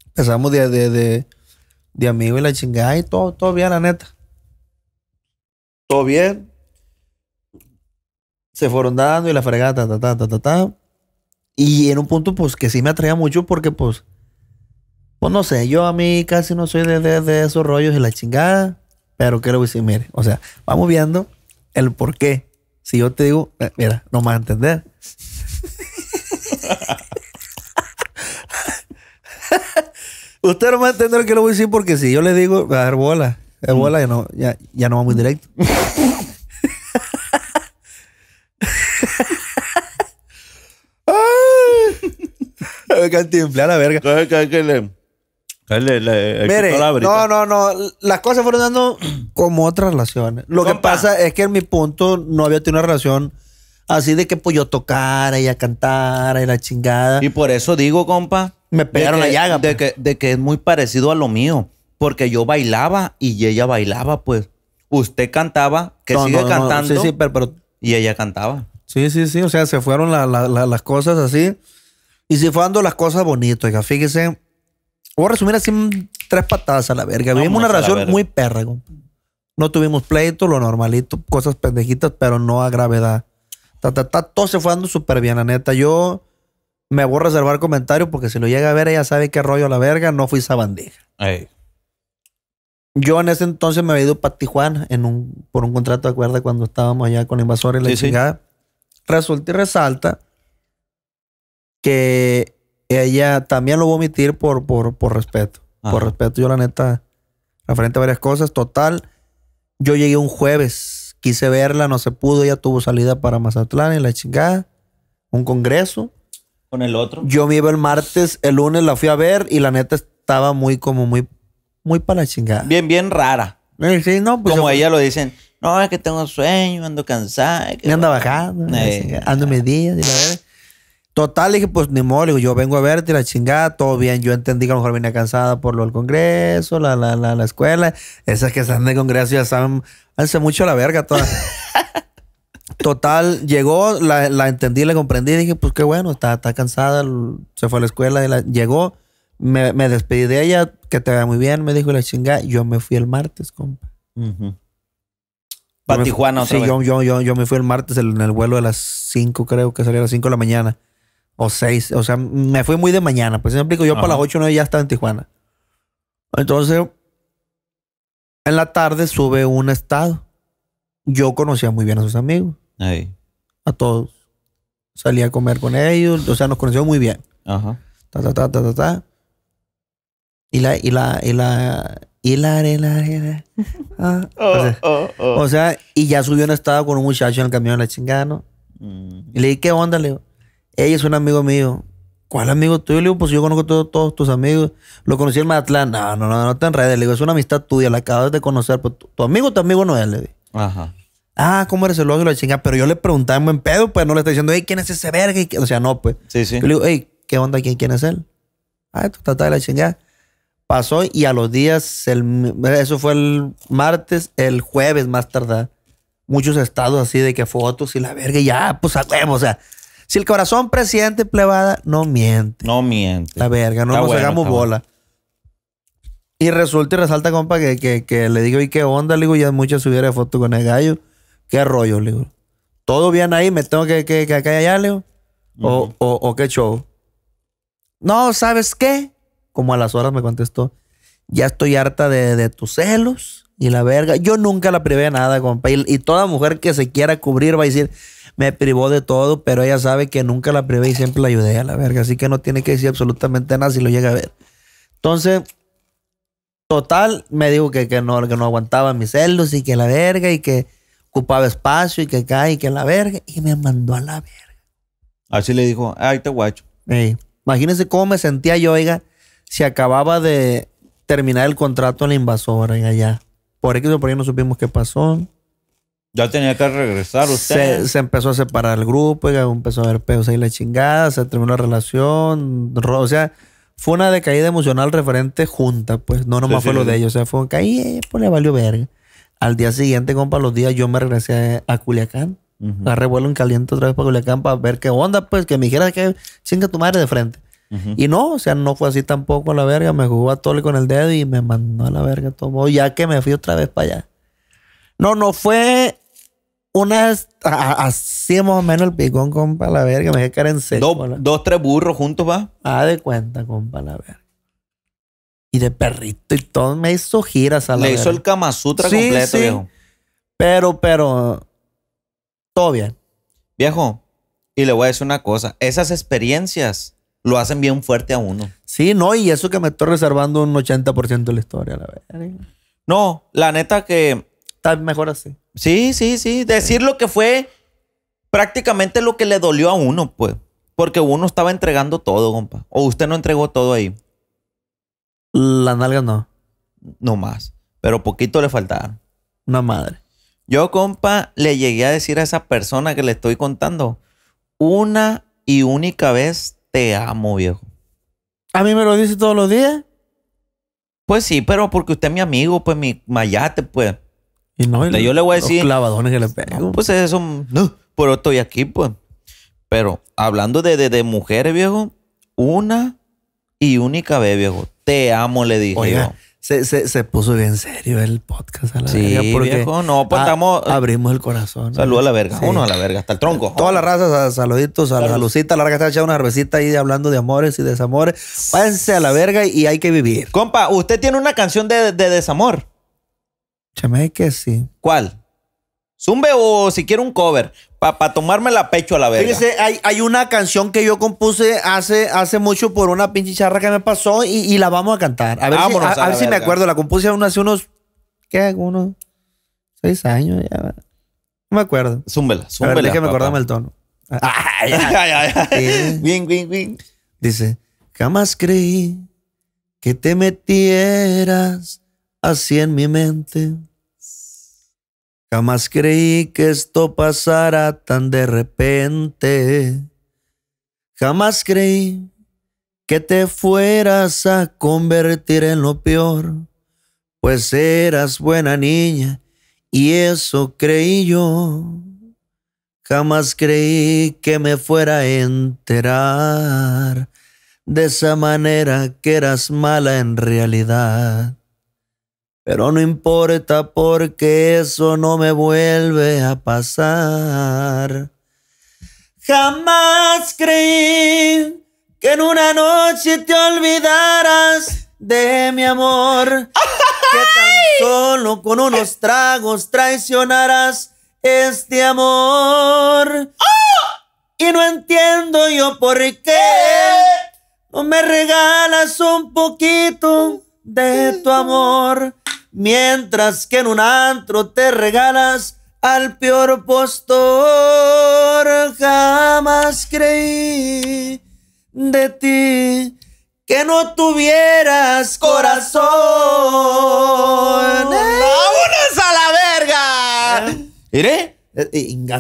Empezamos de, de, de, y la chingada y todo, todo bien, la neta. Todo bien. Se fueron dando y la fregata, ta, ta, ta, ta, ta. Y en un punto, pues, que sí me atraía mucho porque, pues, pues no sé, yo a mí casi no soy de, esos rollos y la chingada. Pero quiero decir, mire, o sea, vamos viendo el por qué. Si yo te digo, eh, mira, no me vas a entender. Usted no va a entender que lo voy a decir porque si yo le digo, a ver, bola. Es eh, mm. bola, ya no, ya, ya no va muy directo. a la verga. Que le, no, no, no. Las cosas fueron dando como otras relaciones. Lo que pasa es que en mi punto no había tenido una relación Así de que pues yo tocara, ella cantara y la chingada. Y por eso digo, compa. Me pegaron la llaga. De, pues. que, de que es muy parecido a lo mío. Porque yo bailaba y ella bailaba, pues. Usted cantaba, que sigue cantando. pero, Y ella cantaba. Sí, sí, sí. O sea, se fueron las cosas así. Y se fueron las cosas bonitas, oiga. Fíjese. Voy a resumir así tres patadas a la verga. Vivimos una relación muy perra, compa. No tuvimos pleito, lo normalito, cosas pendejitas, pero no a gravedad todo se fue dando súper bien, la neta. Yo me voy a reservar comentarios porque si lo llega a ver, ella sabe qué rollo la verga. No fui sabandija. Ey. Yo en ese entonces me había ido para Tijuana por un contrato, de acuerdo cuando estábamos allá con invasores y la sí, Resulta y resalta que ella también lo voy a omitir por, por, respeto. Por respeto, yo la neta, referente a varias cosas. Total, yo llegué un jueves Quise verla, no se pudo, ella tuvo salida para Mazatlán y la chingada. Un congreso. Con el otro. Yo me iba el martes, el lunes la fui a ver y la neta estaba muy como muy, muy para la chingada. Bien, bien rara. Eh, sí, no, pues como ella lo dicen, no, es que tengo sueño, ando cansada. me eh. ando bajando, ando mi día, y la Total, dije, pues ni modo, yo vengo a verte la chingada, todo bien. Yo entendí que a lo mejor venía cansada por lo del congreso, la, la, la, la escuela. Esas que están en congreso ya saben Hace mucho la verga toda. Total, llegó, la, entendí, la comprendí. Dije, pues qué bueno, está, está cansada, se fue a la escuela, llegó. Me, despedí de ella, que te vea muy bien, me dijo la chinga Yo me fui el martes, compa. Para Tijuana, otra Sí, Yo, yo, me fui el martes en el vuelo de las 5, creo que salía a las 5 de la mañana. O 6, o sea, me fui muy de mañana. Pues si me explico, yo para las 8 no ya estaba en Tijuana. Entonces, en la tarde sube un estado. Yo conocía muy bien a sus amigos. A todos. Salía a comer con ellos. O sea, nos conocíamos muy bien. Ajá. Y la, y la, y la, y la, y la, ah, oh, oh, oh. o, sea, y ya subió un estado con un muchacho en el camión de la chingada, mm. Y le dije, ¿qué onda? Le digo, ella es un amigo mío. ¿Cuál amigo tuyo? Le digo, pues yo conozco todos tus amigos. Lo conocí en Mazatlán. No, no, no, no te enredes. Le digo, es una amistad tuya, la acabas de conocer. Pues, tu, amigo, tu amigo no es, le digo. Ajá. Ah, ¿cómo eres el loco de la chingada? Pero yo le preguntaba en buen pedo, pues no le está diciendo, hey, ¿quién es ese verga? O sea, no, pues. Sí, sí. le digo, ¿qué onda? ¿Quién, quién es él? Ah, tú tal de la chingada. Pasó y a los días, eso fue el martes, el jueves más tardar. Muchos estados así de que fotos y la verga, y ya, pues sabemos, o sea si el corazón presidente plebada, no miente. No miente. La verga, no nos hagamos bola. Y resulta y resalta, compa, que, que, le digo, ¿y qué onda? Le digo, ya muchas subiera foto con el gallo. ¿Qué rollo? Le digo. ¿Todo bien ahí? ¿Me tengo que, que, que acá y allá, le ¿O, qué show? No, ¿sabes qué? Como a las horas me contestó, ya estoy harta de, tus celos y la verga. Yo nunca la privé de nada, compa. y, toda mujer que se quiera cubrir va a decir, me privó de todo, pero ella sabe que nunca la privé y siempre la ayudé a la verga. Así que no tiene que decir absolutamente nada si lo llega a ver. Entonces, total, me dijo que, no, no aguantaba mis celos y que la verga y que ocupaba espacio y que cae y que la verga. Y me mandó a la verga. Así le dijo, ay, te guacho. Imagínense cómo me sentía yo, oiga, si acababa de terminar el contrato en la invasora y allá. Por eso por ahí no supimos qué pasó. Ya tenía que regresar usted. Se, empezó a separar el grupo, empezó a ver peos ahí la chingada, se terminó la relación. O sea, fue una decaída emocional referente junta, pues. No nomás fue lo de ellos. O sea, fue un caí, eh, pues le valió verga. Al día siguiente, compa, los días yo me regresé a Culiacán. la revuelo Agarré en caliente otra vez para Culiacán para ver qué onda, pues, que me dijera que chinga tu madre de frente. Y no, o sea, no fue así tampoco a la verga. Me jugó a Tole con el dedo y me mandó a la verga todo. Ya que me fui otra vez para allá. No, no fue unas. Así más o menos el picón, compa, la verga. Me dejé caer en dos, tres burros juntos, va. Ah, de cuenta, compa, la verga. Y de perrito y todo. Me hizo giras a la Le hizo el Kama Sutra completo, viejo. Pero, pero. Todo bien. Viejo, y le voy a decir una cosa. Esas experiencias lo hacen bien fuerte a uno. Sí, no, y eso que me estoy reservando un 80% de la historia, la verga. No, la neta que Está mejor así. Sí, sí, sí. Decir lo que fue prácticamente lo que le dolió a uno, pues. Porque uno estaba entregando todo, compa. O usted no entregó todo ahí. La nalga no. No más. Pero poquito le faltaba Una madre. Yo, compa, le llegué a decir a esa persona que le estoy contando, una y única vez te amo, viejo. ¿A mí me lo dice todos los días? Pues sí, pero porque usted es mi amigo, pues mi mayate, pues. Y no, yo le voy a decir. Los clavadones que le pues eso. pero estoy aquí, pues. Pero hablando de, de, mujeres, viejo, una y única vez, viejo. Te amo, le dije. Se, se, puso bien serio el podcast a la sí, Porque no, pues estamos. Eh, abrimos el corazón. Saludos a la verga. Uno a la verga, hasta el tronco. Toda la raza, saluditos a la, la larga está echando una cervecita ahí hablando de amores y desamores. Váyanse a la verga y hay que vivir. Compa, usted tiene una canción de, de desamor. Chame que sí. ¿Cuál? Zumbe o si quiero un cover. Para tomarme la pecho a la verga. hay, una canción que yo compuse hace, hace mucho por una pinche charra que me pasó y, la vamos a cantar. A ver, si, a, ver si me acuerdo. La compuse hace unos. ¿Qué? Unos. Seis años No me acuerdo. Zúmbela, zúmbela. que me acordarme el tono. Bien, bien, bien. Dice: Jamás creí que te metieras así en mi mente. Jamás creí que esto pasara tan de repente. Jamás creí que te fueras a convertir en lo peor, pues eras buena niña y eso creí yo. Jamás creí que me fuera a enterar de esa manera que eras mala en realidad. Pero no importa porque eso no me vuelve a pasar. Jamás creí que en una noche te olvidarás de mi amor. Que tan solo con unos tragos traicionarás este amor. ¡Oh! Y no entiendo yo por qué no me regalas un poquito de tu mm. amor mientras que en un antro te regalas al peor postor. Jamás creí de ti que no tuvieras corazón. ¡Oh! ¿Eh? ¡Vámonos a la verga! ¿Eh? ¿Eh?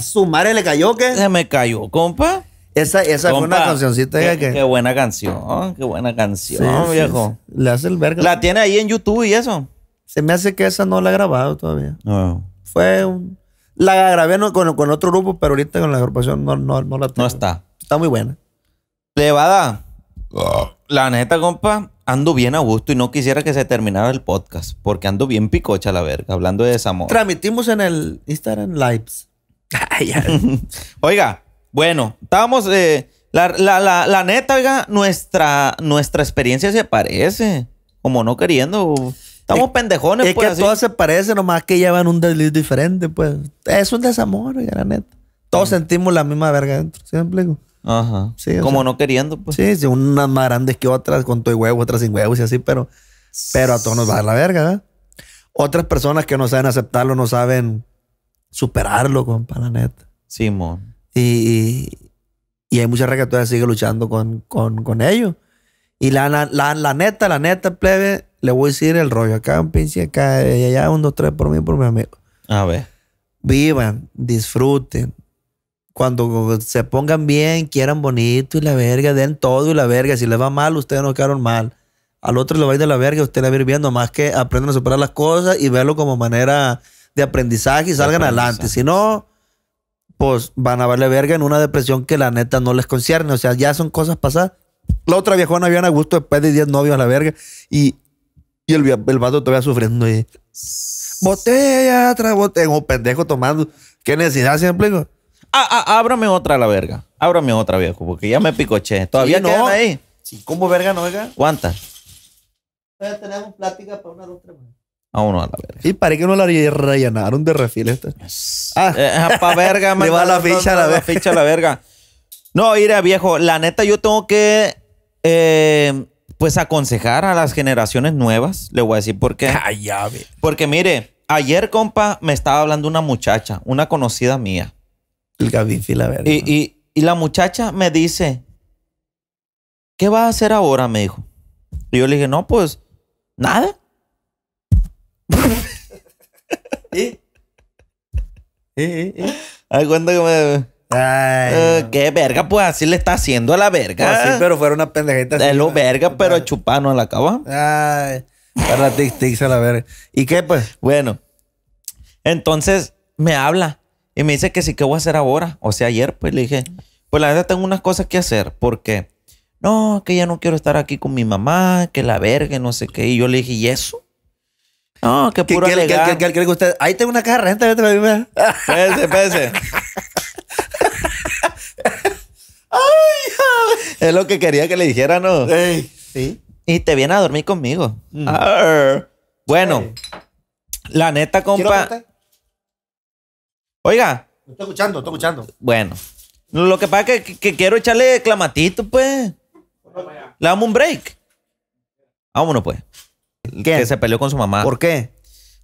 su madre le cayó, ¿qué? Se me cayó, compa. Esa, esa fue una cancioncita. Qué, que... buena canción, qué buena canción, viejo. hace el verga. La tiene ahí en YouTube y eso. Se me hace que esa no la he grabado todavía. Fue un... La grabé con, otro grupo, pero ahorita con la agrupación no, no, la tengo. No está. Está muy buena. Levada. La neta, compa, ando bien a gusto y no quisiera que se terminara el podcast porque ando bien picocha la verga, hablando de desamor. Transmitimos en el Instagram Lives. oiga, bueno, estábamos... Eh, la, la, la, neta, oiga, nuestra, nuestra experiencia se parece. Como no queriendo. Estamos pendejones, pues. Es que pues, todas se parecen, nomás que llevan un desliz diferente, pues. Es un desamor, ya la neta. Todos mm. sentimos la misma verga dentro, siempre Ajá. Como no queriendo, pues. Sí, unas más grandes que otras, con todo huevo, otras sin huevos y así, pero, pero a todos nos va a dar la verga, ¿verdad? Otras personas que no saben aceptarlo, no saben superarlo, compa, la neta. Simón. y, y, hay muchas gente que siguen luchando con, con, con y la, la neta, la neta, plebe, le voy a decir el rollo. Acá un pinche, acá, eh, allá, uno dos, tres por mí, por mi amigo. A ver. Vivan, disfruten. Cuando se pongan bien, quieran bonito y la verga, den todo y la verga. Si les va mal, ustedes no quedaron mal. Al otro le va a ir de la verga, usted le va a ir viendo. Más que aprendan a superar las cosas y verlo como manera de aprendizaje y salgan adelante. Si no, pues van a darle verga en una depresión que la neta no les concierne. O sea, ya son cosas pasadas la otra viejona había a gusto después de 10 novios a la verga. Y, y el, el vato todavía sufriendo. Y, botella tras botella, como pendejo tomando. ¿Qué necesidad siempre? Ah, ah, ábrame otra a la verga. Ábrame otra, viejo, porque ya me picoché. Todavía no. ahí. Sí, ¿Cómo verga no, verga? ¿Cuántas? Todavía tenemos plática para una, dos, tres más. A uno a la verga. Y parece que no la rellenaron de refil esta. Ah, eh, pa verga, me la ficha la, la, la ficha a la verga. No, mira, viejo, la neta yo tengo que eh, pues aconsejar a las generaciones nuevas. Le voy a decir por qué. Ay, Porque mire, ayer, compa, me estaba hablando una muchacha, una conocida mía. El Gavifi, la Y, la muchacha me dice, ¿qué va a hacer ahora? Me dijo. Y yo le dije, no, pues, nada. Ay, cuenta que me... Ay. Eh, qué verga, pues así le está haciendo a la verga. así pues pero fuera una pendejita. de lo verga, pero chupano a la cava. Ay, para tic tics a la verga. ¿Y qué, pues? Bueno, entonces me habla y me dice que sí, ¿qué voy a hacer ahora? O sea, ayer, pues le dije, pues la verdad tengo unas cosas que hacer, porque no, que ya no quiero estar aquí con mi mamá, que la verga, no sé qué. Y yo le dije, ¿y eso? No, que puro ¿Qué, que usted Ahí tengo una caja de renta, vete, pese pese es lo que quería que le dijera, ¿no? Sí. Y te viene a dormir conmigo. Mm. Bueno, la neta, compa. Oiga. Estoy escuchando, estoy escuchando. Bueno, lo que pasa es que, quiero echarle clamatito, pues. Le damos un break. Vámonos, pues. Que se peleó con su mamá. ¿Por qué?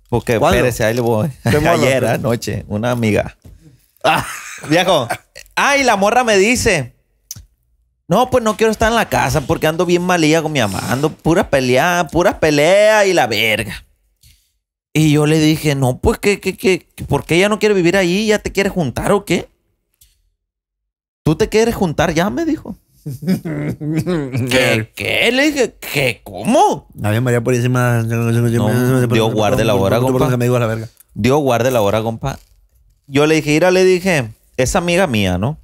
Porque, ¿Cuándo? espérese, ahí le voy. Ayer anoche, una amiga. Ah. viejo. Ay, la morra me dice no, pues no quiero estar en la casa porque ando bien malía con mi mamá. Ando pura pelea, pura pelea y la verga. Y yo le dije, no, pues que, que, que, ¿por qué ella no quiere vivir ahí? ¿Ya te quieres juntar o qué? ¿Tú te quieres juntar ya? Me dijo. ¿Qué? ¿Qué? Le dije, ¿qué? ¿Cómo? La María por Dios guarde la hora, compa. Dios guarde la hora, compa. Yo le dije, mira, le dije, es amiga mía, ¿no?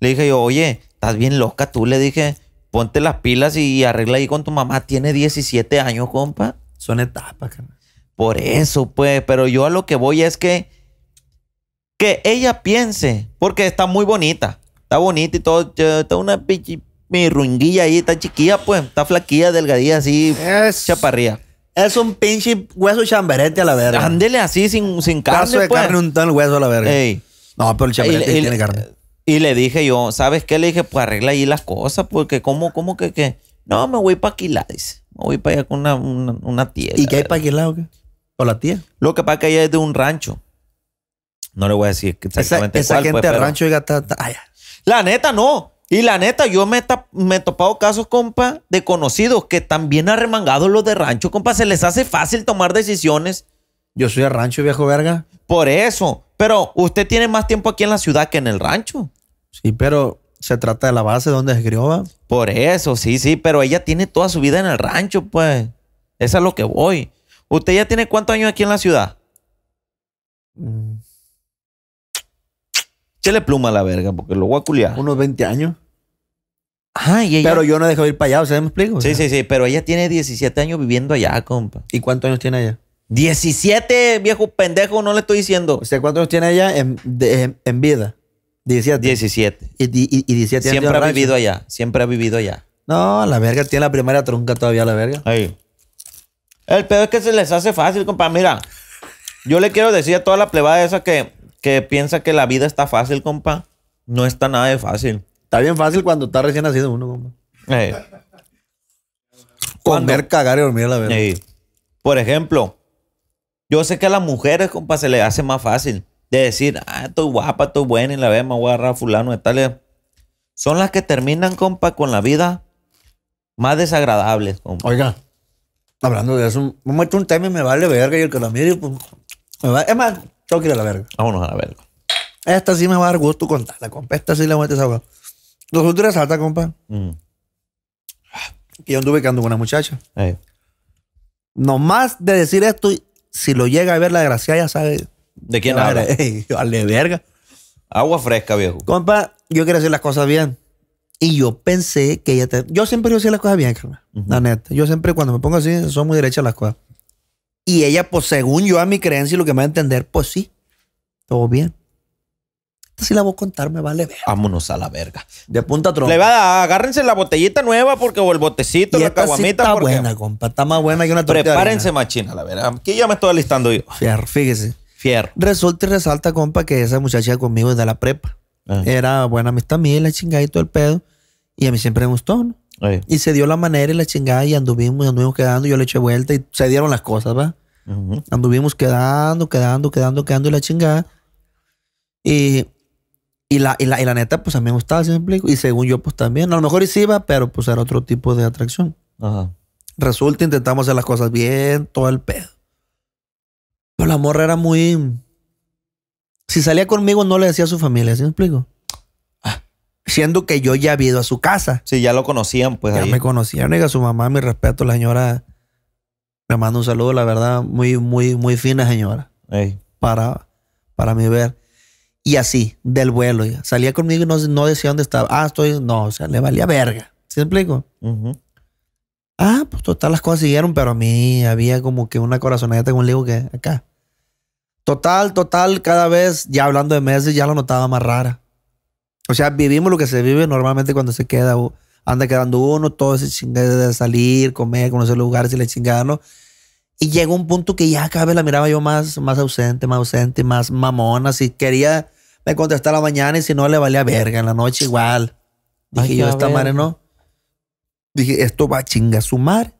Le dije yo, oye, estás bien loca tú, le dije, ponte las pilas y arregla ahí con tu mamá. Tiene 17 años, compa. Son etapas, carnal. Por eso, pues, pero yo a lo que voy es que, que ella piense, porque está muy bonita, está bonita y todo, está una pinche mi ahí, está chiquilla, pues, está flaquilla, delgadilla, así, es, chaparría. Es un pinche hueso chamberete a la verga. Ándele así, sin, sin carne, Caso de pues. carne, un tal hueso a la verga. No, pero el chamberete tiene carne. Y le dije yo, ¿sabes qué? Le dije, pues arregla ahí las cosas, porque ¿cómo, cómo que que No, me voy para Aquilá, dice. Me voy para allá con una, una, tía. ¿Y qué hay para Aquilá o qué? ¿O la tía? Lo que pasa es que ella es de un rancho. No le voy a decir exactamente esa, gente de rancho de gata, La neta, no. Y la neta, yo me, he topado casos, compa, de conocidos que también han remangado los de rancho, compa. Se les hace fácil tomar decisiones. Yo soy de rancho, viejo verga. Por eso. Pero usted tiene más tiempo aquí en la ciudad que en el rancho. Sí, pero se trata de la base donde es Grioba. Por eso, sí, sí, pero ella tiene toda su vida en el rancho, pues. Eso es lo que voy. ¿Usted ya tiene cuántos años aquí en la ciudad? Mm. Chele pluma a la verga, porque lo voy a culiar. Unos 20 años. Ah, pero yo no dejo ir para allá, ¿o ¿me explico? Sí, sí, sí, pero ella tiene 17 años viviendo allá, compa. ¿Y cuántos años tiene ella? 17, viejo pendejo, no le estoy diciendo. ¿Usted cuántos tiene allá en, vida? 17. 17. Y, y, y 17 Siempre ha vivido allá, siempre ha vivido allá. No, la verga tiene la primera trunca todavía, la verga. Ahí. El peor es que se les hace fácil, compa. Mira, yo le quiero decir a toda la plebada esa que, que piensa que la vida está fácil, compa. No está nada de fácil. Está bien fácil cuando está recién nacido uno, compa. Comer, cagar y dormir, la verga. Por ejemplo, yo sé que a las mujeres, compa, se les hace más fácil de decir, ah, estoy guapa, estoy buena y la vez me voy a agarrar a fulano de tal. Son las que terminan, compa, con la vida más desagradable, compa. Oiga, hablando de eso, me meto un tema y me vale verga y el que la mire, pues, es más, yo quiero la verga. Vámonos a la verga. Esta sí me va a dar gusto contarla, compa. Esta sí la voy a desahogar. Nosotros salta, compa. Mm. Que yo anduve quedando con una muchacha. No Nomás de decir esto, si lo llega a ver la gracia ya sabe. ¿De quién habla? vale, verga. Agua fresca, viejo. Compa, yo quiero hacer las cosas bien. Y yo pensé que ella te... Yo siempre yo hacía las cosas bien, La neta. Yo siempre cuando me pongo así, son muy derechas las cosas. Y ella, pues según yo, a mi creencia y lo que me va a entender, pues sí. Todo bien si la voy a contar, me vale ver. Vámonos a la verga. De punta tronco. Le va a dar, agárrense la botellita nueva porque o el botecito, y la caguamita. está buena, compa. Está más buena que una tortilla. Prepárense, machina, la verdad. Aquí ya me estoy alistando yo. Fierro, fíjese. Fierro. Resulta y resalta, compa, que esa muchacha conmigo de la prepa. Ah. Era buena amistad mía, la chingada y todo el pedo. Y a mí siempre me gustó, Y se dio la manera y la chingada y anduvimos, anduvimos quedando, yo le eché vuelta y se dieron las cosas, ¿va? Anduvimos quedando, quedando, quedando, quedando y la chingada. Y y la, la, la neta, pues a mí me gustaba, si me explico. Y según yo, pues también. A lo mejor sí iba, pero pues era otro tipo de atracción. Resulta, intentamos hacer las cosas bien, todo el pedo. Pero la morra era muy. Si salía conmigo, no le decía a su familia, si me explico? Ah. Siendo que yo ya había ido a su casa. Sí, ya lo conocían, pues. Ya me conocían. Y a su mamá, mi respeto, la señora. Me manda un saludo, la verdad, muy, muy, muy fina, señora. Para, para mi ver. Y así, del vuelo. Salía conmigo y no, no decía dónde estaba. Ah, estoy. No, o sea, le valía verga. ¿Sí explico? Ah, pues total, las cosas siguieron, pero a mí había como que una corazoneta con un libro que acá. Total, total, cada vez, ya hablando de meses, ya lo notaba más rara. O sea, vivimos lo que se vive normalmente cuando se queda, anda quedando uno, todo ese chingada de salir, comer, conocer lugares y le chingarlo. Y llegó un punto que ya cada vez la miraba yo más, más ausente, más ausente, más mamona, si quería me contesté a la mañana y si no, le valía verga. En la noche igual. Dije yo, esta madre no. Dije, esto va a chingar su madre.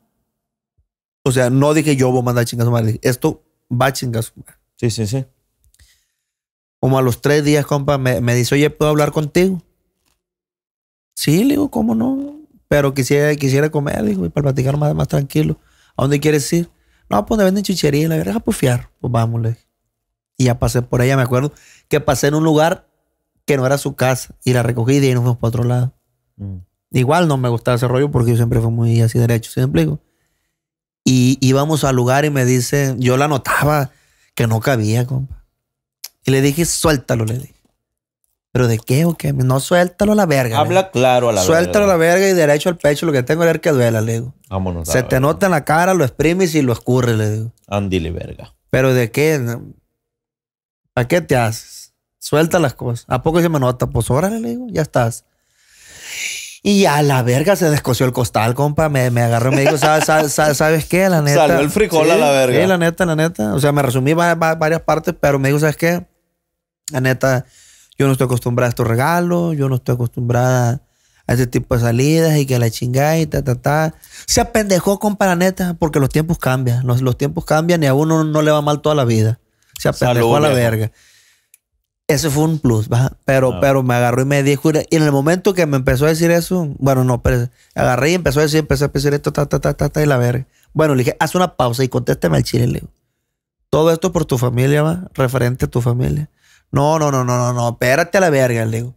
O sea, no dije yo voy a mandar a esto va a chingar Sí, sí, sí. Como a los tres días, compa, me, dice, oye, ¿puedo hablar contigo? Sí, le digo, ¿cómo no? Pero quisiera, quisiera comer, digo, para platicar más, más tranquilo. ¿A dónde quieres ir? No, pues me venden chuchería. La verga, pues fiar. Pues vamos, le dije. Y ya pasé por ella, me acuerdo, que pasé en un lugar que no era su casa y la recogí y de ahí nos fuimos para otro lado. Mm. Igual no me gustaba ese rollo porque yo siempre fui muy así derecho, siempre, digo Y íbamos al lugar y me dice, yo la notaba que no cabía, compa. Y le dije, suéltalo, le dije. ¿Pero de qué o qué? No, suéltalo a la verga. Habla claro a la verga. Suéltalo a la verga y derecho al pecho, lo que tengo es que duela, le digo. Vámonos. Se te nota en la cara, lo exprimes y lo escurre, le digo. Andile, verga. ¿Pero de qué? ¿A qué te haces? Suelta las cosas. ¿A poco se me nota? Pues órale, le digo, ya estás. Y a la verga se descosió el costal, compa. Me, agarró y me dijo, ¿sabes, sabes, qué? La neta. Salió el frijol a la verga. Sí, la neta, la neta. O sea, me resumí varias partes, pero me dijo, ¿sabes qué? La neta, yo no estoy acostumbrada a estos regalos, yo no estoy acostumbrada a este tipo de salidas y que la chingada y ta, ta, ta. Se apendejó, compa, la neta, porque los tiempos cambian. los tiempos cambian y a uno no le va mal toda la vida se apendejó a la verga. Ese fue un plus, ¿va? pero, ah. pero me agarró y me dijo, y en el momento que me empezó a decir eso, bueno, no, pero agarré y empezó a decir, empezó a decir esto, ta, ta, ta, ta, y la verga. Bueno, le dije, haz una pausa y contéstame al chile, le digo. Todo esto por tu familia, va, referente a tu familia. No, no, no, no, no, no, espérate a la verga, le digo.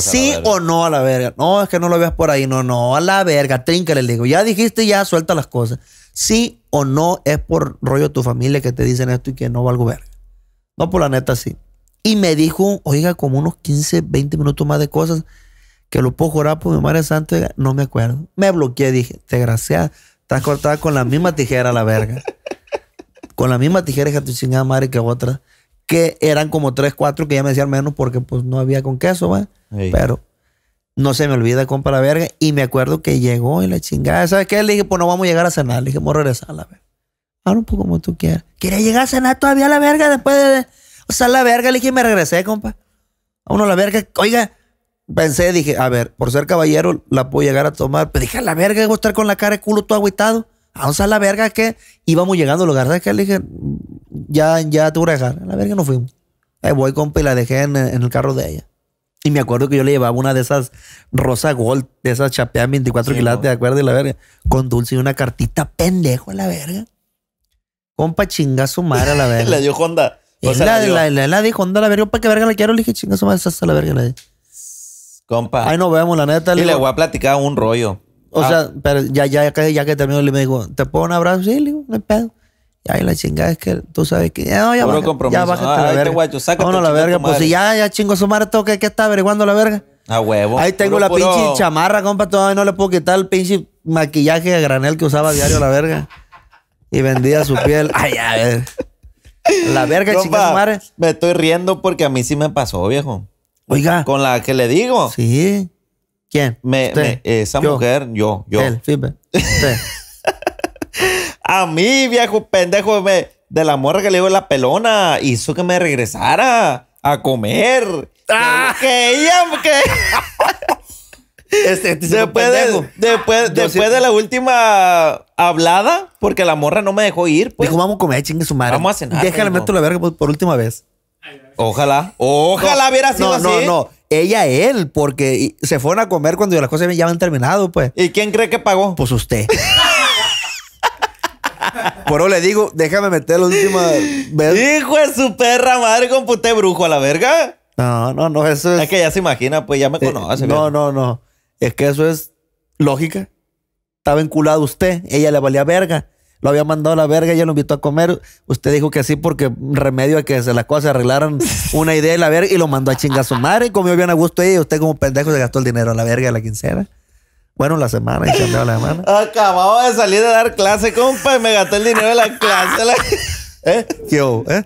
sí o no a la verga. No, es que no lo veas por ahí. No, no, a la verga. Tríncale, le digo. Ya dijiste, ya suelta las cosas. Sí o no es por rollo de tu familia que te dicen esto y que no valgo verga. No, por la neta sí. Y me dijo, oiga, como unos 15, 20 minutos más de cosas que lo puedo jurar por mi madre santa, no me acuerdo. Me bloqueé, dije, desgraciada, estás cortada con la misma tijera, la verga. con la misma tijera, que tu chingada madre que otra. Que eran como tres, cuatro que ya me decían menos porque pues no había con queso, ¿va? Pero no se me olvida, compa la verga. Y me acuerdo que llegó y la chingada. ¿Sabes qué? Le dije, pues no vamos a llegar a cenar. Le dije, vamos a regresar a la verga. Habla un poco como tú quieras. ¿Quieres llegar a cenar todavía a la verga después de.? O sea, la verga. Le dije, me regresé, compa. A uno a la verga. Oiga, pensé, dije, a ver, por ser caballero la puedo llegar a tomar. Pero pues dije, a la verga, voy a estar con la cara de culo todo agüitado. Vamos ah, a la verga que íbamos llegando al lugar. ¿Sabes qué? Le dije, ya, ya te voy a la verga no fuimos. Ahí voy, compa, y la dejé en el carro de ella. Y me acuerdo que yo le llevaba una de esas rosa gold, de esas chapeas 24 sí, quilates, ¿te acuerdas? De la verga. Con dulce y una cartita pendejo a la verga. Compa, chinga su madre a la verga. la dio Honda. la, la, la, Honda a la verga. ¿Para qué verga la quiero? Le dije, chinga su madre, hasta la verga. La de. Compa. Ay, no vemos, la neta. Y le, voy a platicar un rollo. O ah. sea, pero ya, ya, ya, que terminó, le digo, dijo, ¿te puedo un abrazo? Sí, le digo, no hay pedo. Ay, la chingada es que tú sabes que. Ya, no, ya, ya bájate la este verga. la verga. Pues si ya, ya chingo su madre, toque que está averiguando la verga. A huevo. Ahí tengo la pinche chamarra, compa. Todavía no le puedo quitar el pinche maquillaje a granel que usaba diario la verga. Y vendía su piel. Ay, a ver. La verga, chingo su madre. Me estoy riendo porque a mí sí me pasó, viejo. Oiga. Con la que le digo. Sí. ¿Quién? Me, esa mujer, yo, yo. Él, Usted. A mí, viejo pendejo, me, de la morra que le dio la pelona, hizo que me regresara a comer. ¡Ah! Que ella, este después, de, después, de la última hablada, porque la morra no me dejó ir. Pues. Dijo, vamos a comer, chingue su madre. Vamos a cenar. Déjale, pues, meto la verga pues, por, última vez. Ojalá, ojalá hubiera sido así. No, no, ella, él, porque se fueron a comer cuando las cosas ya habían terminado, pues. ¿Y quién cree que pagó? Pues usted. Por eso le digo, déjame meter la última vez. Hijo de su perra madre con puté brujo a la verga. No, no, no, eso es. Es que ya se imagina, pues ya me eh, conoce. no, no, no. Es que eso es lógica. Está vinculado usted, ella le valía verga. Lo había mandado a la verga, ella lo invitó a comer. Usted dijo que sí porque remedio a que se las cosas se arreglaran una idea de la verga y lo mandó a chingar su madre. Y comió bien a gusto ella y usted como pendejo se gastó el dinero a la verga a la quincena. Bueno, la semana, y la semana. Acababa de salir de dar clase, compa, y me gasté el dinero de la clase. ¿Eh? ¿Eh?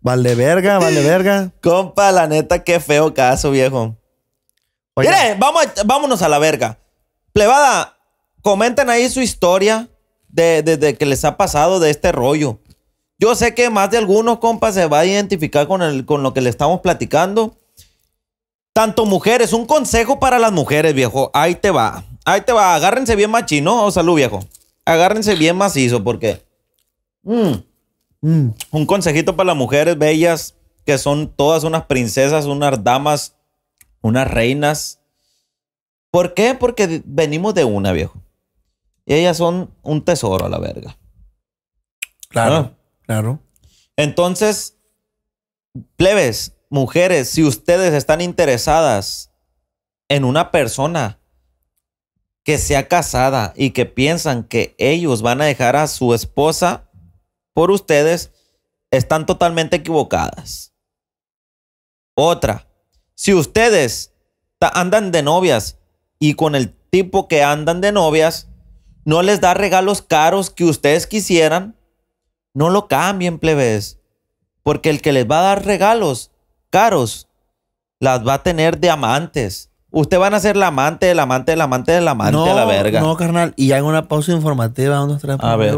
Vale verga, vale verga. Compa, la neta, qué feo caso, viejo. Mire, vámonos a la verga. Plebada, comenten ahí su historia de, que les ha pasado de este rollo. Yo sé que más de algunos, compa, se va a identificar con, el, con lo que le estamos platicando. Tanto mujeres, un consejo para las mujeres, viejo. Ahí te va. Ahí te va, agárrense bien machino, salud viejo. Agárrense bien macizo porque... Mm, mm, un consejito para las mujeres bellas que son todas unas princesas, unas damas, unas reinas. ¿Por qué? Porque venimos de una, viejo. Y ellas son un tesoro a la verga. Claro, ¿Ah? claro. Entonces, plebes, mujeres, si ustedes están interesadas en una persona, que sea casada y que piensan que ellos van a dejar a su esposa por ustedes, están totalmente equivocadas. Otra, si ustedes andan de novias y con el tipo que andan de novias, no les da regalos caros que ustedes quisieran, no lo cambien, plebes. Porque el que les va a dar regalos caros, las va a tener de amantes. Usted van a ser la amante, el amante, la amante, el amante de la verga. No, carnal. Y hay una pausa informativa, a ver.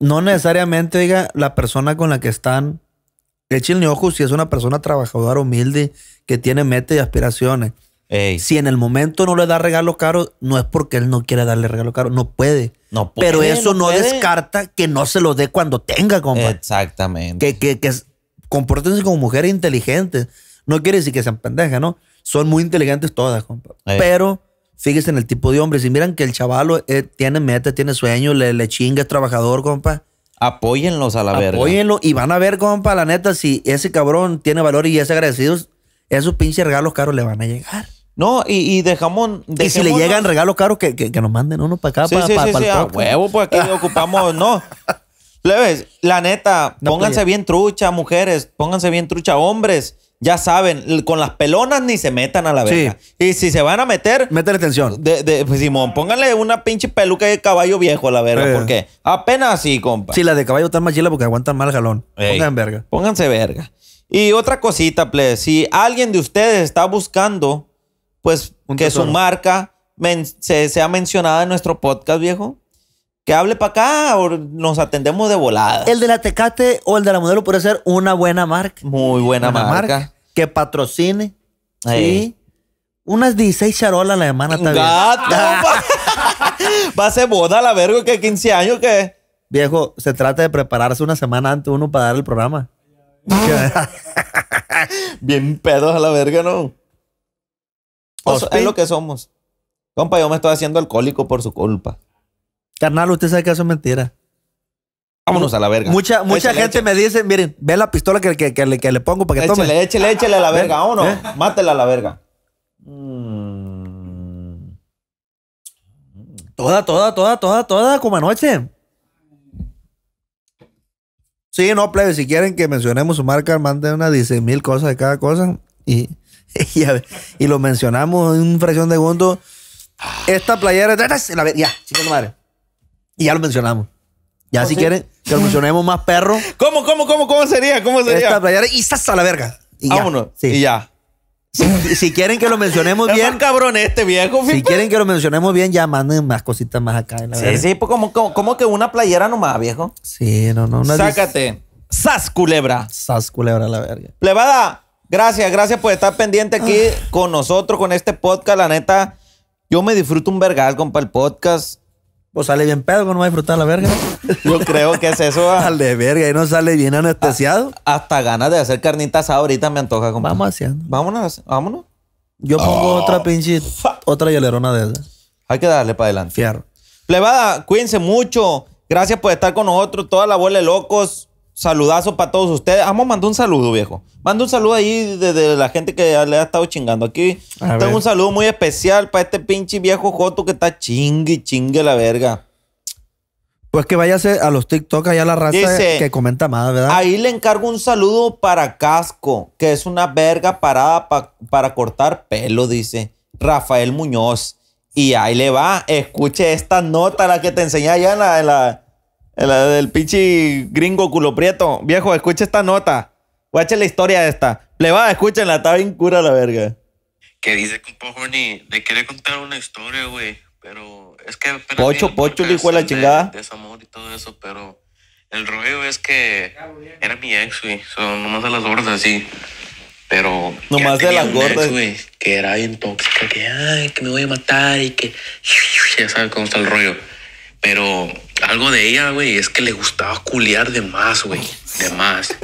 No necesariamente, diga, la persona con la que están. Echenle ojo si es una persona trabajadora, humilde, que tiene metas y aspiraciones. Si en el momento no le da regalo caro, no es porque él no quiere darle regalo caro, no puede. Pero eso no, descarta que no se lo dé cuando tenga, compa. Exactamente. Que, que, que compórtense como mujeres inteligentes. No quiere decir que sean pendejas, ¿no? Son muy inteligentes todas, compa. Pero fíjense en el tipo de hombre. Si miran que el chavalo eh, tiene meta, tiene sueño, le, chinga, es trabajador, compa. Apóyenlos a la verga. Apóyenlo y van a ver, compa, la neta, si ese cabrón tiene valor y es agradecido, esos pinches regalos caros le van a llegar. No, y, dejamos, Y si le llegan regalos caros, que, que, nos manden uno para acá, para, sí, sí, huevo, pues aquí ocupamos, no. la neta, pues, pónganse bien trucha, mujeres, pónganse bien trucha, hombres. Ya saben, con las pelonas ni se metan a la verga. Y si se van a meter. Métele tensión. De, pues, Simón, pónganle una pinche peluca de caballo viejo a la verga. Eh. Porque apenas así, compa. Sí, la de caballo está más chila porque aguantan mal galón. Pónganse verga. Pónganse verga. Y otra cosita, please. Si alguien de ustedes está buscando, pues, que su marca se sea mencionada en nuestro podcast, viejo. Que hable para acá o nos atendemos de volada. El de la Tecate o el de la Modelo puede ser una buena marca. Muy buena, marca que patrocine. Sí. Unas 16 charolas la semana también. Va a ser boda la verga que 15 años que. Viejo, se trata de prepararse una semana antes uno para dar el programa. Bien pedos a la verga, ¿no? es lo que somos. Compa, yo me estoy haciendo alcohólico por su culpa. Carnal, usted sabe que eso es mentira. Vámonos a la verga. Mucha, mucha gente me dice, miren, ve la pistola que, que, que, le, que le, pongo para que échale, tome. Échale, échale, a la ¿Eh? verga, ¿o no? ¿Eh? Mátela a la verga. Mm. Toda, toda, toda, toda, toda, como anoche. Sí, no, plebe, si quieren que mencionemos su marca, manden una 16 mil cosas de cada cosa. Y, y, y lo mencionamos en un fracción de segundo. Esta playera, ya, chicos madre. Y ya lo mencionamos. Ya si quieren que lo mencionemos más perro. ¿Cómo, cómo, cómo, cómo sería? ¿Cómo sería? y sás a la verga! Vámonos. Y ya. Si, quieren que lo mencionemos es bien. cabrón este viejo. Si quieren que lo mencionemos bien, ya manden más cositas más acá. La sí, sí, pues como, como, que una playera nomás, viejo. Sí, no, no. Sácate. Sas culebra. Sas culebra la verga. Plebada, gracias, gracias por estar pendiente aquí ah. con nosotros, con este podcast. La neta, yo me disfruto un vergal, compa, el podcast. Pues sale bien pedo, pues, no va a disfrutar la verga. Yo creo que es eso. de ah. verga, y no sale bien anestesiado. hasta ganas de hacer carnitas ahorita me antoja. como Vamos haciendo. Vámonos, vámonos. Yo pongo oh. otra pinche, otra hielerona de esas. Hay que darle para adelante. Fierro. Plebada, cuídense mucho. Gracias por estar con nosotros. Toda la bola de locos saludazo para todos ustedes. Vamos, mandó un saludo, viejo. Mando un saludo ahí de, la gente que le ha estado chingando. Aquí tengo un saludo muy especial para este pinche viejo Joto que está chingue, chingue la verga. Pues que váyase a los TikTok allá la raza que comenta más, ¿verdad? Ahí le encargo un saludo para Casco, que es una verga parada para cortar pelo, dice Rafael Muñoz. Y ahí le va, escuche esta nota, la que te enseñé allá en la, el, del pinche gringo culo prieto. Viejo, escucha esta nota. Guacha la historia de esta. le Plebada, escúchenla, está bien cura la verga. Que dice compa Horny, le quería contar una historia, güey. Pero es que. Pocho, Pocho, le la chingada. De, amor y todo eso, pero. El rollo es que. Era mi ex, güey. Son nomás de las gordas así. Pero. Nomás de las gordas. güey, que era bien tóxica, que. Ay, que me voy a matar y que. Ya sabes cómo está el rollo. Pero algo de ella, güey, es que le gustaba culiar de más, güey. De más.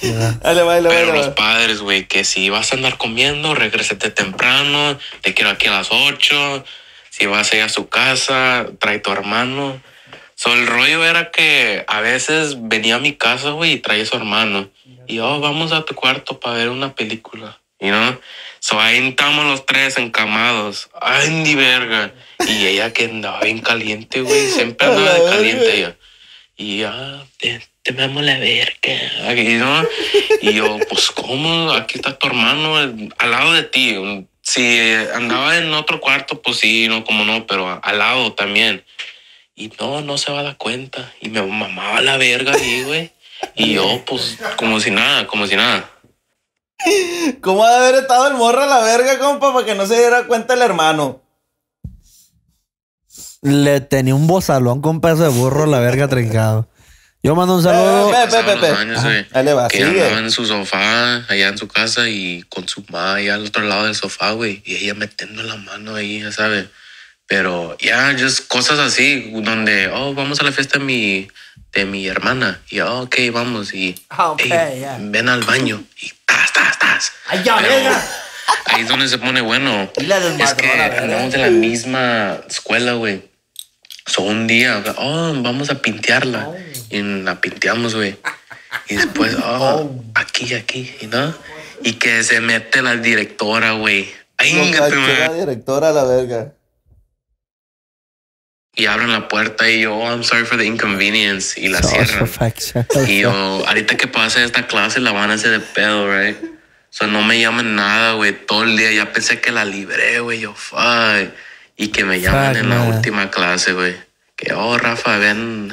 Dale, Dale, dale, Pero a los padres, güey, que si vas a andar comiendo, regresete temprano, te quiero aquí a las 8, si vas a ir a su casa, trae tu hermano. So, el rollo era que a veces venía a mi casa, güey, y traía a su hermano. Y, oh, vamos a tu cuarto para ver una película, you know? So, ahí estamos los tres encamados. Ay, ni verga. Y ella que andaba bien caliente, güey, siempre andaba de caliente ella. Y ya ah, te, te mamo la verga. Y yo, pues, ¿cómo? Aquí está tu hermano al lado de ti. Si andaba en otro cuarto, pues sí, no, como no, pero al lado también. Y no, no se va a dar cuenta. Y me mamaba la verga ahí, güey. Y yo, pues, como si nada, como si nada. ¿Cómo ha de haber estado el morro a la verga, compa, para que no se diera cuenta el hermano? le tenía un bozalón con peso de burro la verga trincado. Yo mando un saludo. Que Estaba en su sofá, allá en su casa, y con su mamá allá al otro lado del sofá, güey. Y ella metiendo la mano ahí, ya sabe Pero ya, es cosas así, donde, oh, vamos a la fiesta de mi, de mi hermana. Y, oh, ok, vamos. Y, ah, okay, ven al baño. Y, tas, tas, tas. ahí es donde se pone bueno. La es que andamos de la misma escuela, güey. So, un día, oh, vamos a pintearla. Oh. Y la pinteamos, güey. Y después, oh, oh, aquí, aquí, y ¿no? Y que se mete la directora, güey. Ay, no, la directora la verga. Y abren la puerta y yo, I'm sorry for the inconvenience. Y la cierran. Y yo, ahorita que pase esta clase la van a hacer de pedo, right? O so, no me llaman nada, güey. Todo el día ya pensé que la libré, güey. Yo, fuck y que me llaman en la última clase, güey. Que, oh, Rafa, ven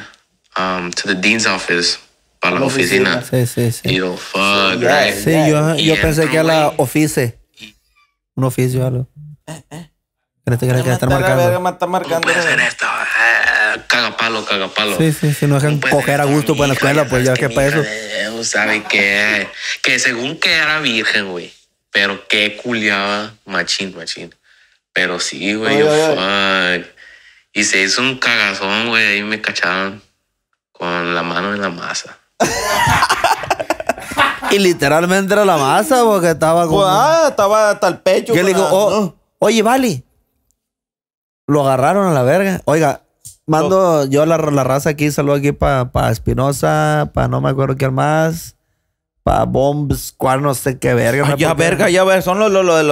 um, to the dean's office para la, oficina. Sí, sí, sí. Y yo, fuck, sí, yo, pensé que era la ofice. Un oficio o algo. ¿Eh? ¿Eh? ¿Crees que, que marcando? Me está marcando. ¿Cómo eh, Cagapalo, cagapalo. Sí, sí, si no dejan coger a gusto para pues, la escuela, pues ya qué para eso. Eh, ¿Sabe qué? Que según que era virgen, güey. Pero qué culiaba machín, machín. Pero sí, güey, yo, Y se hizo un cagazón, güey, ahí me cachaban con la mano en la masa. y literalmente era la masa, porque estaba como... ah, estaba hasta el pecho. Yo le digo, oye, Vali, lo agarraron a la verga. Oiga, mando yo la, raza aquí, saludo aquí para pa Espinosa, para no me acuerdo quién más, para Bombs, cuál no sé qué verga. ya verga, ya verga, son los... los, los,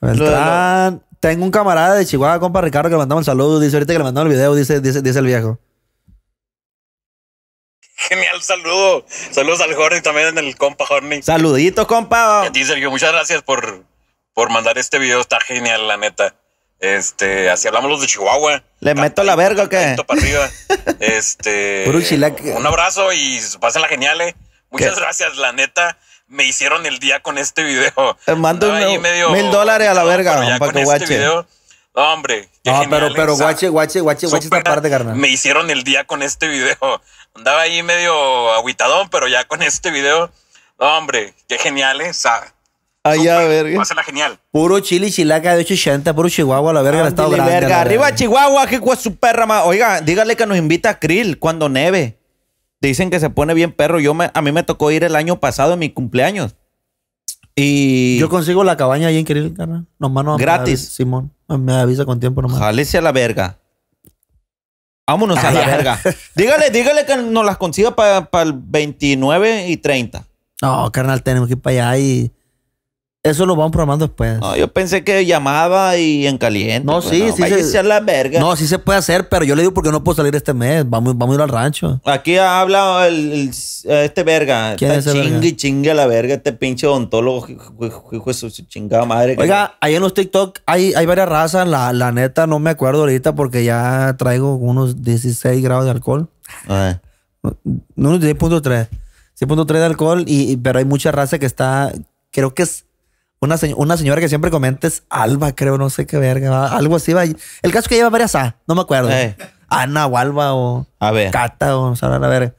los tengo un camarada de Chihuahua, compa Ricardo, que le mandamos un saludo. Dice ahorita que le mandamos el video, dice, dice, dice el viejo. Genial, saludo. Saludos al Horny también, en el compa Horny. Saluditos, compa. a ti, Sergio, muchas gracias por, por mandar este video. Está genial, la neta. Este, así hablamos los de Chihuahua. ¿Le meto la verga Este, un abrazo y pásenla genial, eh. Muchas gracias, la neta me hicieron el día con este video. Te eh, mando medio, mil dólares a la verga para este guache. no, hombre. no, pero, pero guache, guache, guache, guache esta parte, carnal. Me hicieron el día con este video. Andaba ahí medio aguitadón, pero ya con este video. No, hombre, qué genial, ¿eh? Ay, a ver. genial. Puro chile chilaca de 80 puro Chihuahua, la verga, el Verga. Arriba Chihuahua, que su perra más. Oiga, dígale que nos invita a Krill cuando neve. Dicen que se pone bien perro. Yo a mí me tocó ir el año pasado en mi cumpleaños. Y yo consigo la cabaña ahí en Queril, carnal. Nos no gratis. Simón, me avisa con tiempo nomás. Jálese a la verga. Vámonos a la verga. dígale, dígale que nos las consiga para el 29 y 30. No, carnal, tenemos que ir para allá y eso lo vamos programando después. No, yo pensé que llamaba y en caliente. Pues, no, sí, sí. Se, No, sí se puede hacer, pero yo le digo porque no puedo salir este mes. Vamos, vamos a ir al rancho. Aquí habla el, este verga. ¿Quién chingue, chingue la verga este pinche odontólogo, hijo de su chingada madre. Oiga, ahí en los TikTok hay, varias razas. La, neta no me acuerdo ahorita porque ya traigo unos 16 grados de alcohol. No, Unos 10.3. 10.3 de alcohol, y, pero hay mucha raza que está. Creo que es una, señora que siempre comentes, Alba, creo, no sé qué verga, algo así. Va. El caso que lleva varias A, no me acuerdo. Eh. Ana o Alba o a ver. Cata o Sara, a ver.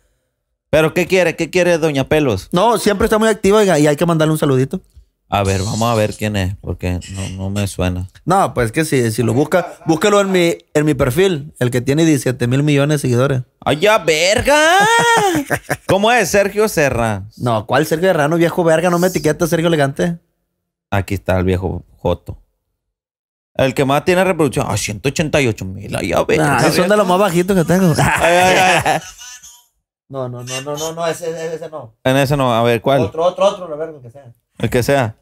¿Pero qué quiere? ¿Qué quiere Doña Pelos? No, siempre está muy activa y, hay que mandarle un saludito. A ver, vamos a ver quién es, porque no, me suena. No, pues que si, si lo busca, búscalo en mi, en mi perfil, el que tiene 17 mil millones de seguidores. ¡Ay, ya verga! ¿Cómo es Sergio Serra? No, ¿cuál Sergio Serrano, viejo verga? ¿No me etiqueta Sergio Elegante? Aquí está el viejo Joto. El que más tiene reproducción. Ah, 188 mil. Ahí a ah, son de los más bajitos que tengo. No, no, no, no, no, ese, ese no. En ese no, a ver, ¿cuál? Otro, otro, otro, a ver el que sea. El que sea.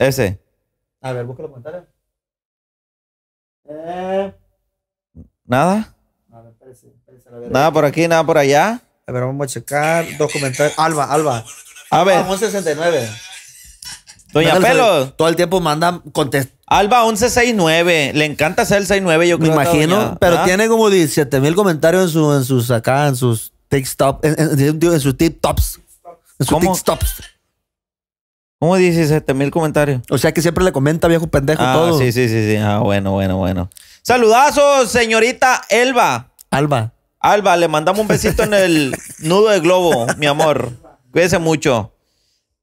Ese. A ver, busca los comentarios. Eh. ¿Nada? A ver, a Nada por aquí, nada por allá. A ver, vamos a checar. Dos comentarios. Alba, Alba. A ver. 69. Ah, Doña Pelo. Todo el tiempo manda contest Alba 1169. Le encanta ser el 69, yo creo. Me imagino, pero tiene como 17 mil comentarios en, su, en sus acá, en sus TikToks. En, sus TikToks. En ¿Cómo 17 mil comentarios? O sea que siempre le comenta viejo pendejo ah, todo. Sí, sí, sí, sí. Ah, bueno, bueno, bueno. Saludazos, señorita Elba. Alba. Alba, le mandamos un besito en el nudo de globo, mi amor. Cuídese mucho.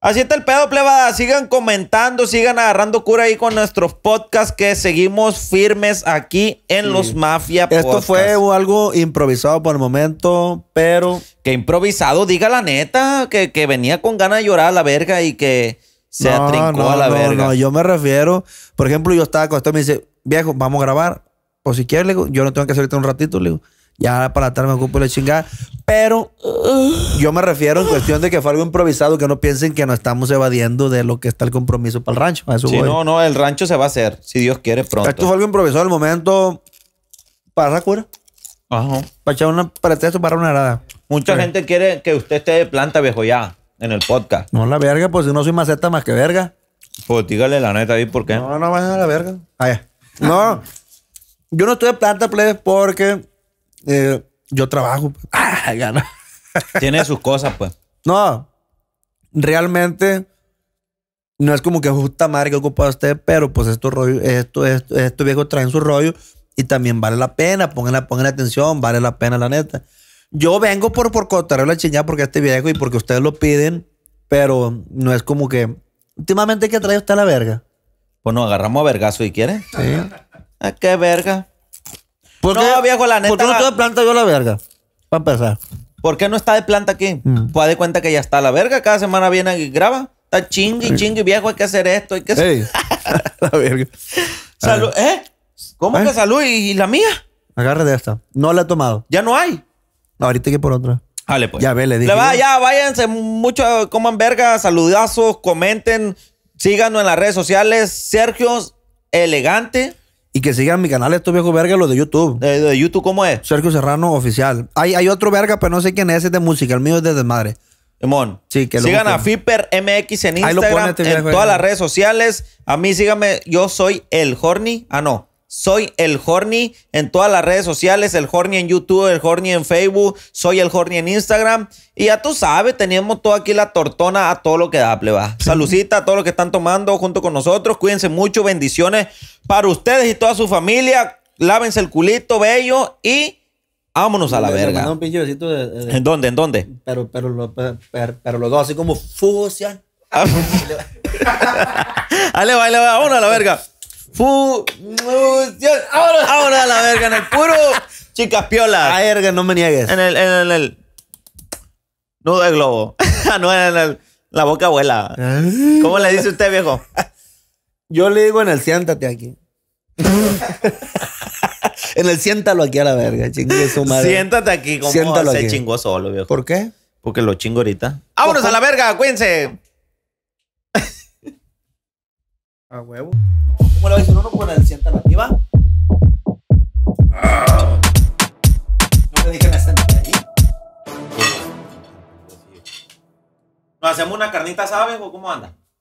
Así está el pedo, plebada. Sigan comentando, sigan agarrando cura ahí con nuestros podcasts que seguimos firmes aquí en los Mafia Esto fue algo improvisado por el momento, pero. Que improvisado, diga la neta, que, venía con ganas de llorar a la verga y que se atrincó a la verga. No, yo me refiero, por ejemplo, yo estaba con esto y me dice, viejo, vamos a grabar. O si quieres, le digo, yo no tengo que hacer un ratito, le digo ya para tarde me ocupo de la chingada. Pero yo me refiero en cuestión de que fue algo improvisado, que no piensen que nos estamos evadiendo de lo que está el compromiso para el rancho. sí, no, no, el rancho se va a hacer, si Dios quiere pronto. Esto fue algo improvisado al momento para la cura. Ajá. Para echar una pretexto para una arada. Mucha gente quiere que usted esté de planta viejo ya en el podcast. No, la verga, pues si no soy maceta más que verga. Pues dígale la neta ahí por qué. No, no vayan a la verga. No, yo no estoy de planta, plebe, porque eh, yo trabajo. Ah, gana. Tiene sus cosas, pues. No, realmente no es como que justa madre que ocupa usted, pero pues estos rollo esto, esto, viejo viejos traen su rollo y también vale la pena, pongan, pongan atención, vale la pena la neta. Yo vengo por, por la chingada porque este viejo y porque ustedes lo piden, pero no es como que. Últimamente, ¿qué trae usted a la verga? Pues no agarramos a vergazo y quiere. Sí. Ah, qué verga? ¿Por no, la neta. no estoy de planta yo la verga? Para empezar. ¿Por qué no está de planta aquí? Mm. Pues de cuenta que ya está la verga. Cada semana viene y graba. Está chingui, chingui, viejo. Hay que hacer esto, hay que hacer. la verga. ¿Eh? ¿Cómo que ¿Eh? salud? ¿Y, la mía? Agarre de esta. No la he tomado. Ya no hay. ahorita que por otra. Dale, pues. Ya ve, le dije. Le va, ya, váyanse mucho, coman verga, saludazos, comenten, síganos en las redes sociales. Sergio Elegante. Y que sigan mi canal, estos viejos verga los de YouTube. ¿De, YouTube cómo es? Sergio Serrano Oficial. Hay, hay otro verga, pero no sé quién es, es de música. El mío es de desmadre. Simón. Sí, que Sigan a Fiper MX en Instagram, este en todas las redes sociales. A mí síganme, yo soy el Horny. Ah, no soy el Horny en todas las redes sociales, el Horny en YouTube, el Horny en Facebook, soy el Horny en Instagram. Y ya tú sabes, tenemos todo aquí la tortona a todo lo que da, pleba. Salucita a todos los que están tomando junto con nosotros. Cuídense mucho, bendiciones para ustedes y toda su familia. Lávense el culito bello y vámonos a la verga. ¿En dónde? ¿En dónde? Pero, pero, lo, pero, pero los dos así como fusión. Ah". Ah. le va, vámonos a la verga. Fusión. Ahora, ahora la verga, en el puro. Chicas piolas. la verga, no me niegues. En el, en el, nudo de globo. no, en el, la boca abuela. ¿Cómo le dice usted, viejo? Yo le digo en el siéntate aquí. en el siéntalo aquí a la verga, chingue su madre. Siéntate aquí, como siéntalo se aquí. solo, viejo. ¿Por qué? Porque lo chingo ahorita. ¡Vámonos a la verga! ¡Cuídense! A huevo. ¿Cómo le uno no la No te dije ahí. Pues ¿Nos hacemos una carnita, sabes? ¿O cómo anda?